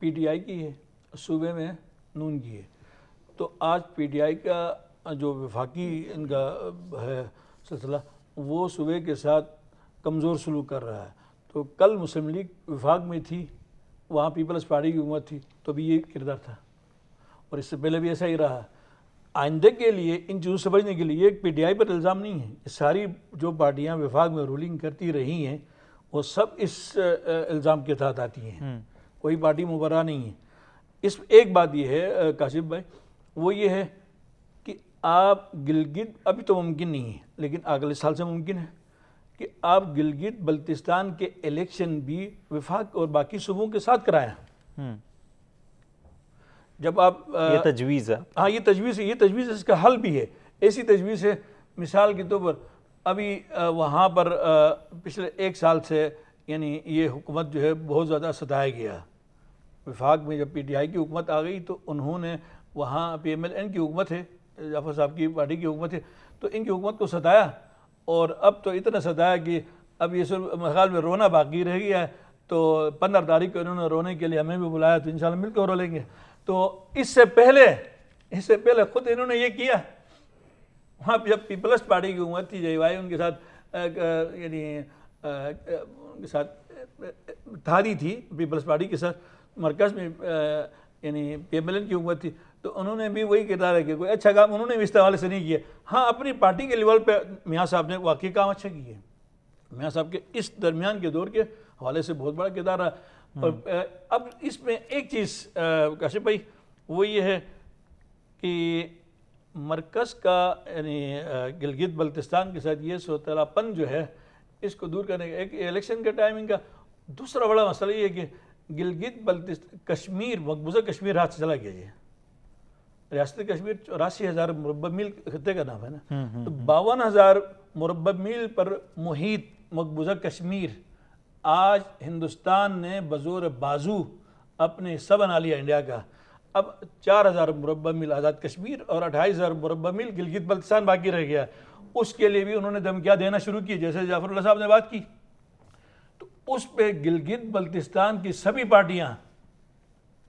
पीटीआई की है सूबे में नून की है तो आज पीटीआई का जो विफाकी इनका है सिलसिला वो सूबे के साथ कमज़ोर सलूक कर रहा है तो कल मुस्लिम लीग विफाक में थी वहाँ पीपल्स पार्टी की हुकूमत थी तो भी ये किरदार था और इससे पहले भी ऐसा ही रहा आइंदे के लिए इन चीज़ों से समझने के लिए एक आई पर इल्ज़ाम नहीं है सारी जो पार्टियाँ विभाग में रूलिंग करती रही हैं वो सब इस इल्ज़ाम के तहत आती हैं हम्म। कोई पार्टी मुबरा नहीं है इस एक बात यह है काशिफ भाई वो ये है कि आप गिलगित अभी तो मुमकिन नहीं है लेकिन अगले साल से मुमकिन है कि आप गिलगित बल्तिस्तान के इलेक्शन भी विफाक और बाकी सूबों के साथ कराया हम्म। जब आप ये तजवीज़ है हाँ ये तजवीज़ है ये तजवीज़ इसका हल भी है ऐसी तजवीज़ है मिसाल के तौर पर अभी वहाँ पर पिछले एक साल से यानी ये हुकूमत जो है बहुत ज़्यादा सताया गया विफाक में जब पी टी आई की हुकूमत आ गई तो उन्होंने वहाँ पी एम एल एन की हुकूमत है जाफर साहब की पार्टी की हुकूमत है तो इनकी हुकूमत को सताया और अब तो इतना सताया कि अब ये सिर्फ ख्याल में रोना बाकी रह गया है तो पंद्रह तारीख को इन्होंने रोने के लिए हमें भी बुलाया तो इन मिलकर रो लेंगे तो इससे पहले इससे पहले खुद इन्होंने ये किया वहाँ पर जब पीपल्स पार्टी की हुकूमत थी जय भाई उनके साथ यानी उनके साथ थारी थी पीपल्स पार्टी के साथ मरकज में यानी पी एम एल एन की हुकूमत थी तो उन्होंने भी वही किरदार है कि कोई अच्छा काम उन्होंने भी इस हवाले से नहीं किया हाँ अपनी पार्टी के लेवल पर मियाँ साहब ने वाकई काम अच्छा किए मियाँ साहब के इस दरमियान के दौर के हवाले से बहुत बड़ा किरदार रहा हम्म। और अब इसमें एक चीज़ काशिप भाई वो ये है कि मरकज़ का यानी गिलगित बल्तिस्तान के साथ ये सोतलापन जो है इसको दूर करने का एक इलेक्शन के टाइमिंग का दूसरा बड़ा मसला ये है कि गिलगित बल्तिस्त कश्मीर मकबूजा कश्मीर हाथ से चला गया है रियासत कश्मीर चौरासी हज़ार मुरब मील खत्े का नाम है ना हम्म, हम्म, तो हम्म। बावन हज़ार मुरब मील पर मुहित मकबूजा कश्मीर आज हिंदुस्तान ने बजोर बाजू अपने हिस्सा बना लिया इंडिया का अब चार हज़ार मुरबा मील आज़ाद कश्मीर और अठाईस हज़ार मुरबा मील गिलगित बल्तिस्तान बाकी रह गया उसके लिए भी उन्होंने धमकियाँ देना शुरू की जैसे जाफर साहब ने बात की तो उस पर गिलगित बल्तिस्तान की सभी पार्टियाँ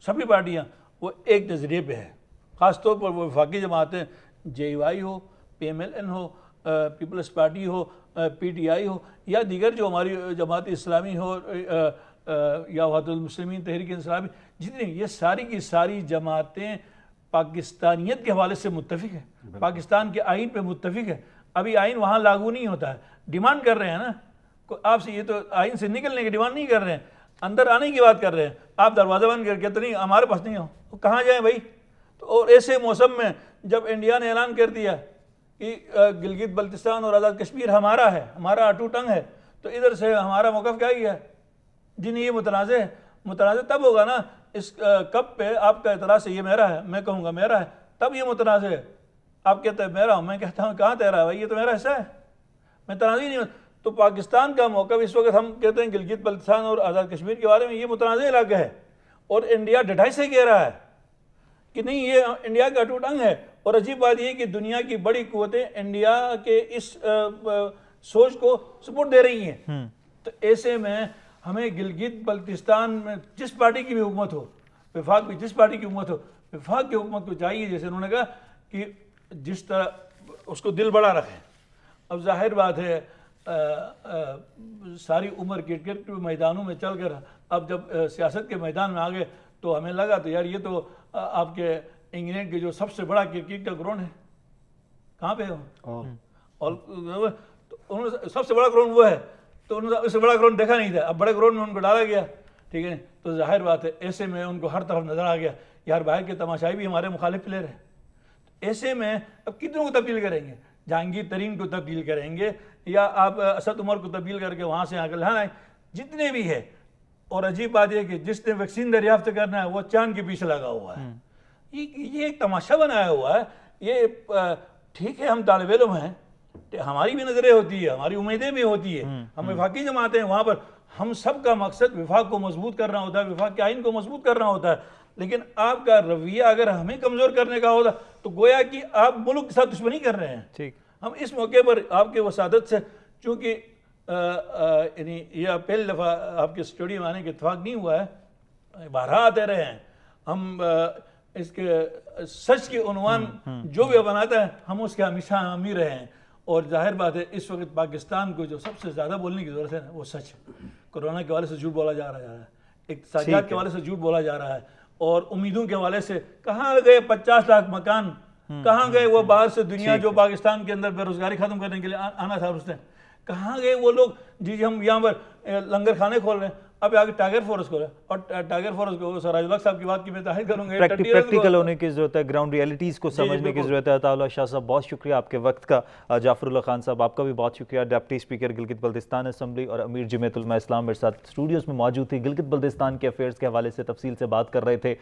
सभी पार्टियाँ वो एक नज़रिए पे है ख़ासतौर पर वो विफाकी जमातें जे वाई हो पी एम एल एन हो पीपल्स पार्टी हो पी टी आई हो या दीगर जो हमारी जमात इस्लामी हो या वहातमसलिम तहरीक इस्लामी जितनी ये सारी की सारी जमातें पाकिस्तानियत के हवाले से मुतफिक है पाकिस्तान के आइन पर मुतफिक है अभी आइन वहाँ लागू नहीं होता है डिमांड कर रहे हैं ना आपसे ये तो आइन से निकलने की डिमांड नहीं कर रहे हैं अंदर आने की बात कर रहे हैं आप दरवाज़ा बंद करके तो नहीं हमारे पास नहीं हो तो कहाँ जाएँ भाई तो और ऐसे मौसम में जब इंडिया ने ऐलान कर दिया कि गिलगित बल्तिस्तान और आज़ाद कश्मीर हमारा है हमारा अटूट अंग है तो इधर से हमारा मौक़ क्या ही है जी नहीं ये मुतनाज़ मुतनाज़ तब होगा ना इस कप पे आपका एतराज़ है ये मेरा है मैं कहूँगा मेरा है तब ये मुतनाज़ है आप कहते हैं मेरा हूँ मैं कहता हूँ कहाँ तेरा है भाई ये तो मेरा हिस्सा है मैं तनाज़ ही नहीं हूँ तो पाकिस्तान का मौका इस वक्त हम कहते हैं गिलगित बल्तिस्तान और आज़ाद कश्मीर के बारे में ये मुतनाज़ इलाका है और इंडिया डिठाई से कह रहा है कि नहीं ये इंडिया का अटूट अंग है और अजीब बात यह कि दुनिया की बड़ी कुतें इंडिया के इस आ, आ, सोच को सपोर्ट दे रही हैं हम्म। तो ऐसे में हमें गिलगित बल्तिस्तान में जिस पार्टी की भी हुकूमत हो विफाक भी जिस पार्टी की हुकूमत हो विफाक की हुकूमत को चाहिए जैसे उन्होंने कहा कि जिस तरह उसको दिल बड़ा रखें अब जाहिर बात है आ, आ, सारी उम्र क्रिकेट के मैदानों में चलकर अब जब सियासत के मैदान में आ गए तो हमें लगा तो यार ये तो आपके इंग्लैंड के जो सबसे बड़ा क्रिकेट का ग्राउंड है कहाँ पे हो हम्म। और तो उन्होंने सबसे बड़ा ग्राउंड वो है तो उन्होंने उससे बड़ा ग्राउंड देखा नहीं था अब बड़े ग्राउंड में उनको डाला गया ठीक है तो जाहिर बात है ऐसे में उनको हर तरफ नजर आ गया यार बाहर के तमाशाई भी हमारे मुखालिफ प्लेयर हैं तो ऐसे में अब कितनों को तब्दील करेंगे जहांगीर तरीन को तब्दील करेंगे या आप असद उमर को तब्दील करके वहाँ से आकर कर जितने भी है और अजीब बात यह कि जिसने वैक्सीन दरियाफ्त करना है वो चांद के पीछे लगा हुआ है हम्म। ये ये एक तमाशा बनाया हुआ है ये ठीक है हम तालब इलम हैं हमारी भी नज़रें होती है हमारी उम्मीदें भी होती है हम्म, हम हम्म। विफाकी जमाते हैं वहां पर हम सब का मकसद विफाक को मजबूत करना होता है विफाक के आइन को मजबूत करना होता है लेकिन आपका रवैया अगर हमें कमज़ोर करने का होता तो गोया कि आप मुल्क के साथ दुश्मनी कर रहे हैं ठीक हम इस मौके पर आपके वसादत से चूंकि यानी यह पहली दफ़ा आपके स्टूडियो में आने के इतफाक नहीं हुआ है बारह आते रहे हैं हम इसके सच के उनवान हम्म, हम्म, जो भी बनाता हम्म। है हम उसके हमेशा हम ही रहे हैं और जाहिर बात है इस वक्त पाकिस्तान को जो सबसे ज़्यादा बोलने की ज़रूरत है ना वो सच कोरोना के हवाले से झूठ बोला जा रहा है इकतजात के हवाले से झूठ बोला जा रहा है और उम्मीदों के हवाले से कहाँ गए पचास लाख मकान कहाँ गए वो बाहर से दुनिया जो पाकिस्तान के अंदर बेरोजगारी खत्म करने के लिए आना था उसने कहाँ गए वो लोग जी हम यहाँ पर लंगर खाने खोल रहे हैं अब आगे टाइगर फोर्स को और टाइगर फोर्स को सराजुल्लाह साहब की बात की मैं तो करूंगा प्रैक्टिकल होने की जरूरत है ग्राउंड रियलिटीज़ को समझने की जरूरत है ताला शाह साहब बहुत शुक्रिया आपके वक्त का जाफरुल्ला खान साहब आपका भी बहुत शुक्रिया deputy speaker Gilgit Baltistan assembly और अमीर जमेतुलमा इस्लाम मेरे साथ स्टूडियोज़ में मौजूद थी गिलगित बल्तिस्तान के अफेयर्स के हवाले से तफसील से बात कर रहे थे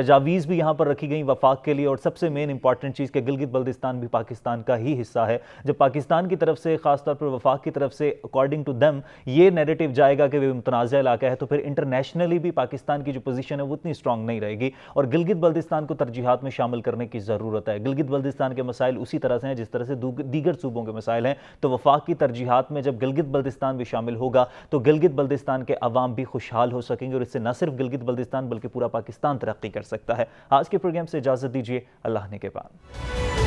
तजावीज़ भी यहाँ पर रखी गई वफाक के लिए और सबसे मेन इंपॉर्टेंट चीज़ कि गिलगित बल्तिस्तान भी पाकिस्तान का ही हिस्सा है जब पाकिस्तान की तरफ से खासतौर पर वफाक की तरफ से अकॉर्डिंग टू दैम ये नेगेटिव जाएगा कि वे मुतनाज़ इलाका है तो फिर इंटरनेशनली भी पाकिस्तान की जो पोजीशन है वो उतनी स्ट्रांग नहीं रहेगी और गिलगित बल्दिस्तान को तरजीहत में शामिल करने की ज़रूरत है गिलगित बल्दिस्तान के मसाइल उसी तरह से हैं जिस तरह से दीगर सूबों के मसाइल हैं तो वफाक की तरजीहत में जब गिलगित बल्दिस्तान भी शामिल होगा तो गिलगित बल्दिस्तान के अवाम भी खुशहाल हो सकेंगे और इससे न सिर्फ गिलगित बल्दिस्तान बल्कि पूरा पाकिस्तान तरक्की कर सकता है आज के प्रोग्राम से इजाज़त दीजिए अल्लाह ने के बाद